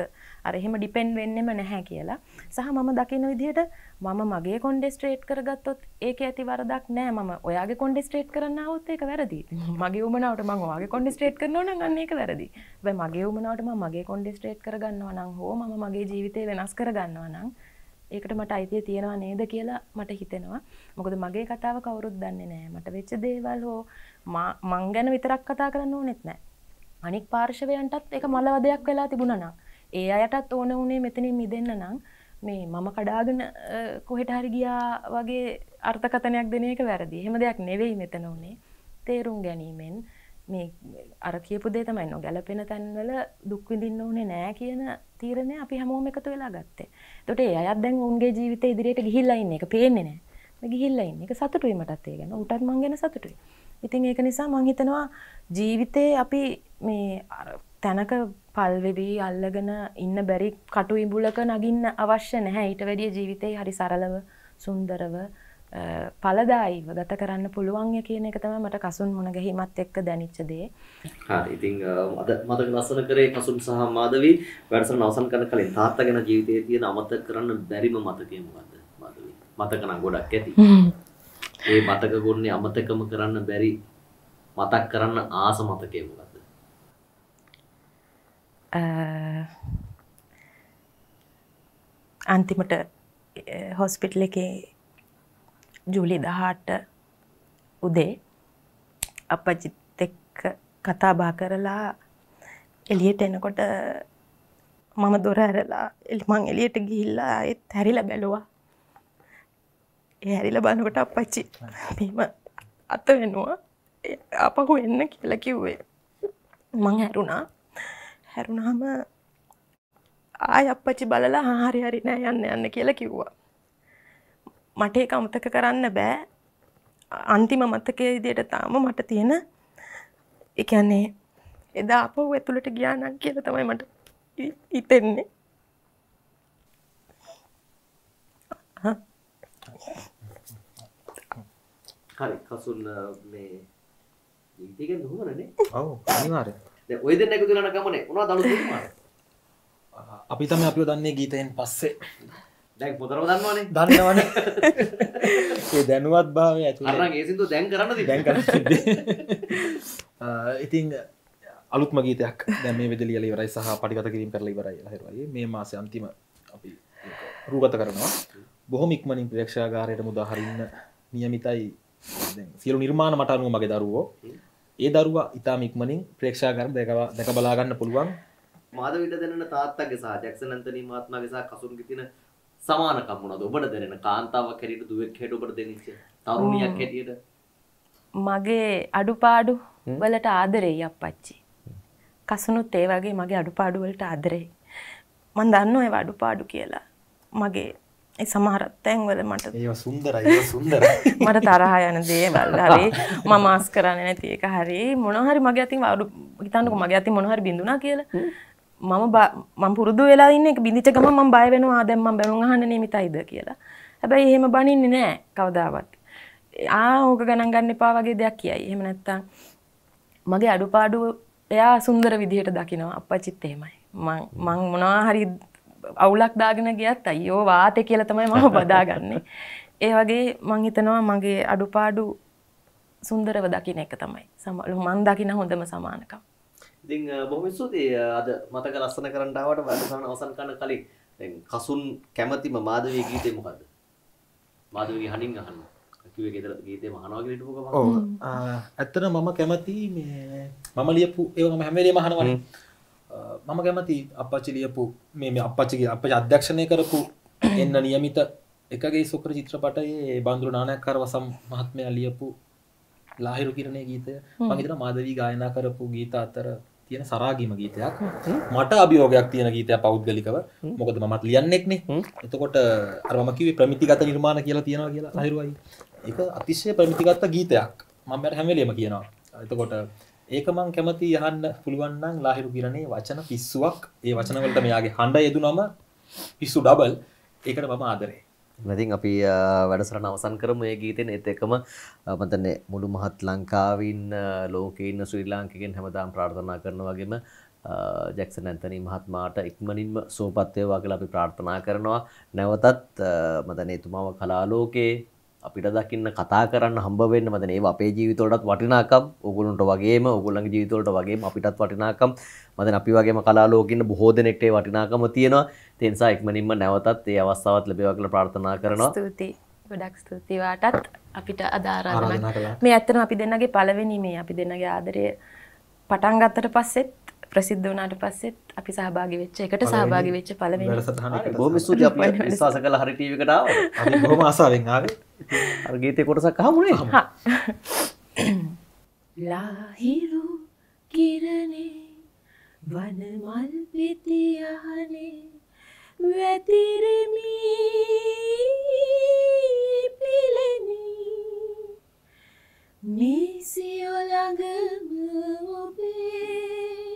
අර එහෙම ඩිපෙන්ඩ් වෙන්නෙම නැහැ කියලා. සහ මම දකින විදිහට මම මගේ කොන්ඩේ ස්ට්‍රේට් කරගත්තොත් ඒකේ ඇති වරදක් නෑ මම ඔයාගේ කොන්ඩේ ස්ට්‍රේට් කරන්න આવොත් ඒක වැරදි. මගේ උමනාවට මම ඔයාගේ කොන්ඩේ ස්ට්‍රේට් කරනවා නම් අන්න ඒක වැරදි. හැබැයි මගේ උමනාවට මම මගේ කොන්ඩේ ස්ට්‍රේට් කරගන්නවා නම් හෝ මම මගේ ජීවිතේ වෙනස් කරගන්නවා නම් ඒකට මට අයිතිය තියෙනවා නේද කියලා මට හිතෙනවා. මොකද මගේ කතාව කවුරුත් දන්නේ නැහැ. මට වෙච්ච දේවල් හෝ මං ගැන විතරක් කතා කරන්න ඕනෙත් නැහැ. අනික් පාර්ශවයන්ටත් ඒක මලවදයක් වෙලා තිබුණා නම් ඒ අයටත් ඕන උනේ මෙතනින් මිදෙන්න නම් මේ මම කඩාගෙන කොහෙට හරි ගියා වගේ අර්ථකතනයක් දෙන එක වැරදි. එහෙම දෙයක් නෙවෙයි මෙතන උනේ. තේරුම් ගැනීමෙන් මේ අර කියපු දේ තමයි නොගැලපෙන තැන්වල දුක් විඳින්න ඕනේ නෑ කියන තීරණය අපි හැමෝම එකතු වෙලා ගත්තේ. එතකොට ඒ අයත් දැන් උන්ගේ ජීවිතේ ඉදිරියට ගිහිල්ලා ඉන්නේ. ඒක පේන්නේ නෑ. මම ගිහිල්ලා ඉන්නේ. ඒක සතුටුයි මටත් ඒ ගැන. උටත් මං ගැන සතුටුයි. ඉතින් ඒක නිසා මං හිතනවා ජීවිතේ අපි මේ තැනක පල් වෙවි අල්ලගෙන ඉන්න බැරි කටු ඉඹුලක නගින්න අවශ්‍ය නැහැ. ඊට වැඩිය ජීවිතේ හරි සරලව සුන්දරව පලදායිව ගත කරන්න පුළුවන්ය කියන එක තම මට කසුන් මුණගැහිමත් එක්ක දැනිච්චදේ ඉතිං අද මත ලස්සන කරේ කසුන් සහ මාදවී වැඩස නවසන් කන කලින් තාත්ත ගැන ජීවිතය තියෙන අමත කරන්න බැරිම මතකයමගද මතකන ගොඩක් ඇති ඒ මතක ගොන්නේ අමතකම කරන්න බැරි මතක් කරන්න ආස මතකයමගද අන්තිමට හොස්පිටල එකේ ජූලි දහට උදේ අපජිත් එක්ක කතාබා කරලා එලියට එනකොට මම දොර ඇරලා එලිමං එලියට ගිහිල්ලා ඒත් හැරිලා බැලුවා ඒ හැරිලා බලනකොට අපච්චි මෙහෙම අත වෙනවා අපහු එන්න කියලා කිව්වේ මං හැරුණා හැරුණාම ආය අපච්චි බලලා හරි හරි නෑ යන්න යන්න කියලා කිව්වා මට ඒක අමතක කරන්න බෑ අන්තිම මතකය විදියට තාම මට තියෙන එකන්නේ එදා අප ඇතුළට ගියානම් කියල තමයි මට හිතෙන්නේ හරි කසුන් මේ ඉතිගෙන් දුහමනනේ ඔව් අනිවාර්ය දැන් ඔය දෙන්න එකතු වෙලා ගමනේ උනා දලු අපි තමයි අපිව දන්නේ ගීතයෙන් පස්සේ දැන් පොතරම දන්නවානේ දන්නවන ඒ දැනුවත් භාවය ඇතුරගේ සිදු දැන් කරන්න දැන් කර ඉතිං අලුත් මගීතයක් දැම වෙදලියල වරයි සහ පටිගත කිරීම කරල ඉවරයි හරවගේ මේ මාස අන්තිම අපි රූගත කරනවා බොහොම ඉක්මනින් ප්‍රේක්ෂාගාරයට මුදාහරන්න නියමිතයි සියලු නිර්මාණ මටනුව මගේ දරුවෝ ඒ දරුවා ඉතාම ඉක්මනින් ප්‍රේක්ෂාගර දැකවා දැක බලාගන්න පුළුවන් මාද විට දෙන්න තාත්තගේ සහ ජැක්සනන්තනී මාත්මගේසා කසුන් ගතින සමානකම් වුණාද ඔබට දැනෙන කාන්තාවක් හැටියට දුවෙක් හැටියට ඔබට දැනෙච්ච තරුණියක් හැටියට මගේ අඩුපාඩු වලට ආදරෙයි අප්පච්චි කසුනුත් ඒ වගේ මගේ අඩුපාඩු වලට ආදරෙයි මම දන්නවා ඒ අඩුපාඩු කියලා මගේ ඒ සමහර තැන්වල මට ඒවා සුන්දරයි ඒවා සුන්දරයි මට තරහ යන දේවල් හරි මම මාස් කරන්නේ නැති එක හරි මොනවා හරි මගේ අතින් අඩු හිතන්නකෝ මගේ අතින් මොනවා හරි බින්දුනා කියලා මම මම පුරුදු වෙලා ඉන්න එක බිඳිච්ච ගම මම බය වෙනවා දැන් මම බැනුම් අහන්න නියමිතයිද කියලා. හැබැයි එහෙම බනින්නේ නැහැ කවදාවත්. ආ ඕක ගණන් ගන්න එපා වගේ දෙයක් කියයි. එහෙම නැත්තම් මගේ අඩුපාඩු එයා සුන්දර විදිහට දකිනවා. අප්පච්චිත් එහෙමයි. මං මං මොනවා හරි අවුලක් දාගෙන ගියත් අයියෝ වාතේ කියලා තමයි මම බදාගන්නේ. ඒ වගේ මං හිතනවා මගේ අඩුපාඩු සුන්දරව දකින්න එක තමයි. මං දකින හොඳම සමානකම්. ඉතින් බොහොම ස්තුතියි අද මතක ලස්සන කරන්න ආවට වැඩසටහන අවසන් කරන කලින් දැන් කසුන් කැමැතිම මාධවී ගීතේ මොකද්ද? මාධවීගේ හනින් අහන්න. කිව්වේ ගෙදර ගීතේ මහනවා කියලා හිටපුවක මම. ඔව්. ඇත්තට මම කැමති මේ මම ලියපු ඒක මම හැම වෙලේම අහනවනේ. මම කැමති අප්පච්චි ලියපු මේ මේ අප්පච්චිගේ අප්පච්චි අධ්‍යක්ෂණය කරපු එන්න નિયમિત එකගේ සුක්‍ර චිත්‍රපටයේ බඳුරු නානකකාර වසම් මහත්මයා ලියපු ලාහිරු කිරණේ ගීතය මම හිතනවා මාධවී ගායනා කරපු ගීත අතර තියෙන සරාගීම ගීතයක් මට අභියෝගයක් තියෙන ගීතය පෞද්ගලිකව මොකද මත් ලියන්නෙක්නේ එතකොට අරමකිව ප්‍රමිතිගත නිර්මාණ කියලා තියෙනවා කියලා අහිරුවයි එක අතිශ්‍ය ප්‍රමිතිගත්ත ගීතයක් මමට හැමලේම කියනවා එතකොට ඒකමං කැමති යහන්න පුළුවන්න්නන් ලාහිරු කිරණේ වචන පිස්සුවක් ඒ වචනවලට මෙයාගේ හඬ යෙදු නම පිස්සු ඩබල් ඒකට මම ආදරේ මතින් අපි වැඩසරන අවසන් කරම ඒ ගීතෙන් එත් එකම මතන්නේ මුළු මහත් ලංකාවින් ලෝකන්න ශ්‍රී ලාංකිකෙන් හැමදාම් ප්‍රාර්ථනා කරන වගේම ජැක්ස නැතන මහත්මාට ඉක්මනින්ම සෝපත්වයවා කියලා අපි ප්‍රාර්ථනා කරනවා නැවතත් මතන එතුමාව කලාලෝකයේ අපිට දකින්න කතා කරන්න හම්බවෙන්න මතන ඒ අපේ ජීවිතවලටත් වටිනාකම් ඔගුලන්ට වගේම ඔගුලන් ජීවිතවලට වගේ අපිටත් වටිනාකම් මතන අපි වගේම කලාලෝකන්න බොහෝ දෙනෙක්ටේ වටිනාකම තියෙනවා තිනිසා එක්මනින්ම නැවතත් ඒ අවස්ථාවත් ලැබේවා කියලා ප්‍රාර්ථනා කරනවා. ස්තුතියි. ගොඩක් ස්තුතියි වාටත් අපිට අදාරාධනා මේ ඇත්තටම අපි දෙන්නගේ පළවෙනි මේ අපි දෙන්නගේ ආදරය පටන් ගත්තට පස්සෙත් ප්‍රසිද්ධ වුණාට පස්සෙත් අපි සහභාගි වෙච්ච එකට සහභාගි වෙච්ච පළවෙනි වැඩසටහනකට බොහොම ස්තුතියි අපි විශ්වාස කළ හරි ටීවී එකට ආවා. අපි බොහොම ආසාවෙන් ආවේ. අර ගීතේ කොටසක් අහමුනේ. හා. ලාහිරු කිරණේ වනමල් පිටියහනේ වැතිරෙමි පිලෙමි මේ සියොළඟම ඔබේ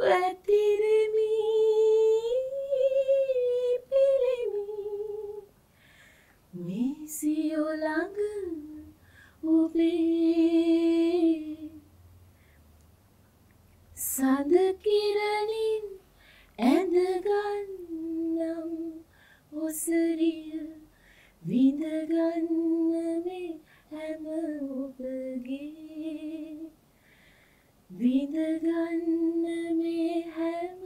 වැතිරෙමි පිලෙමි මේ සියොළඟ ඔබේ සඳ කිරණින් ඇඳගන්නම් ඔසරිය විඳගන්නවේ හැම ඔබගේ විඳගන්න මේ හැම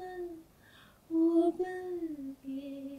ඔබගේ